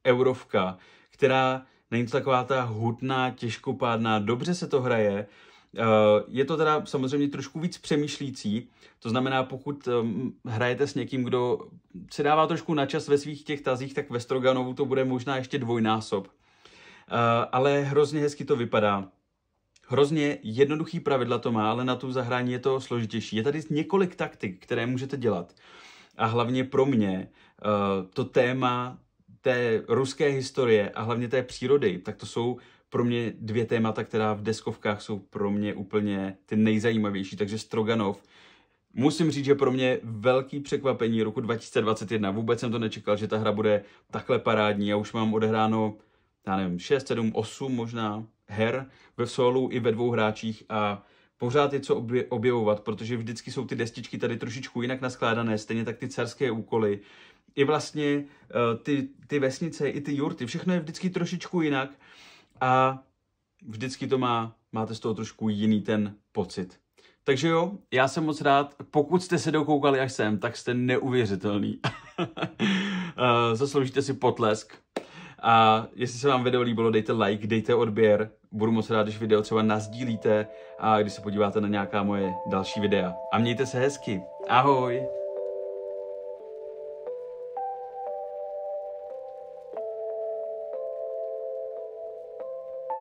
eurovka, která není to taková ta hutná, těžkopádná, dobře se to hraje, Eh, je to teda samozřejmě trošku víc přemýšlící, to znamená, pokud hrajete s někým, kdo si dává trošku na čas ve svých těch tazích, tak ve Stroganovu to bude možná ještě dvojnásob. Eh, ale hrozně hezky to vypadá. Hrozně jednoduchý pravidla to má, ale na tu zahrání je to složitější. Je tady několik taktik, které můžete dělat. A hlavně pro mě eh, to téma té ruské historie a hlavně té přírody, tak to jsou pro mě dvě témata, která v deskovkách jsou pro mě úplně ty nejzajímavější. Takže Stroganov, musím říct, že pro mě velký překvapení roku 2021. Vůbec jsem to nečekal, že ta hra bude takhle parádní. Já už mám odehráno, já nevím, 6, 7, 8 možná her ve solu i ve dvou hráčích a pořád je co objevovat, protože vždycky jsou ty destičky tady trošičku jinak naskládané, stejně tak ty carské úkoly, i vlastně eh, ty, ty vesnice, i ty jurty, všechno je vždycky trošičku jinak a vždycky to má, máte z toho trošku jiný ten pocit. Takže jo, já jsem moc rád. Pokud jste se dokoukali až sem, tak jste neuvěřitelný. Eh, zasloužíte si potlesk. A jestli se vám video líbilo, dejte like, dejte odběr. Budu moc rád, když video třeba nazdílíte a když se podíváte na nějaká moje další videa. A mějte se hezky. Ahoj!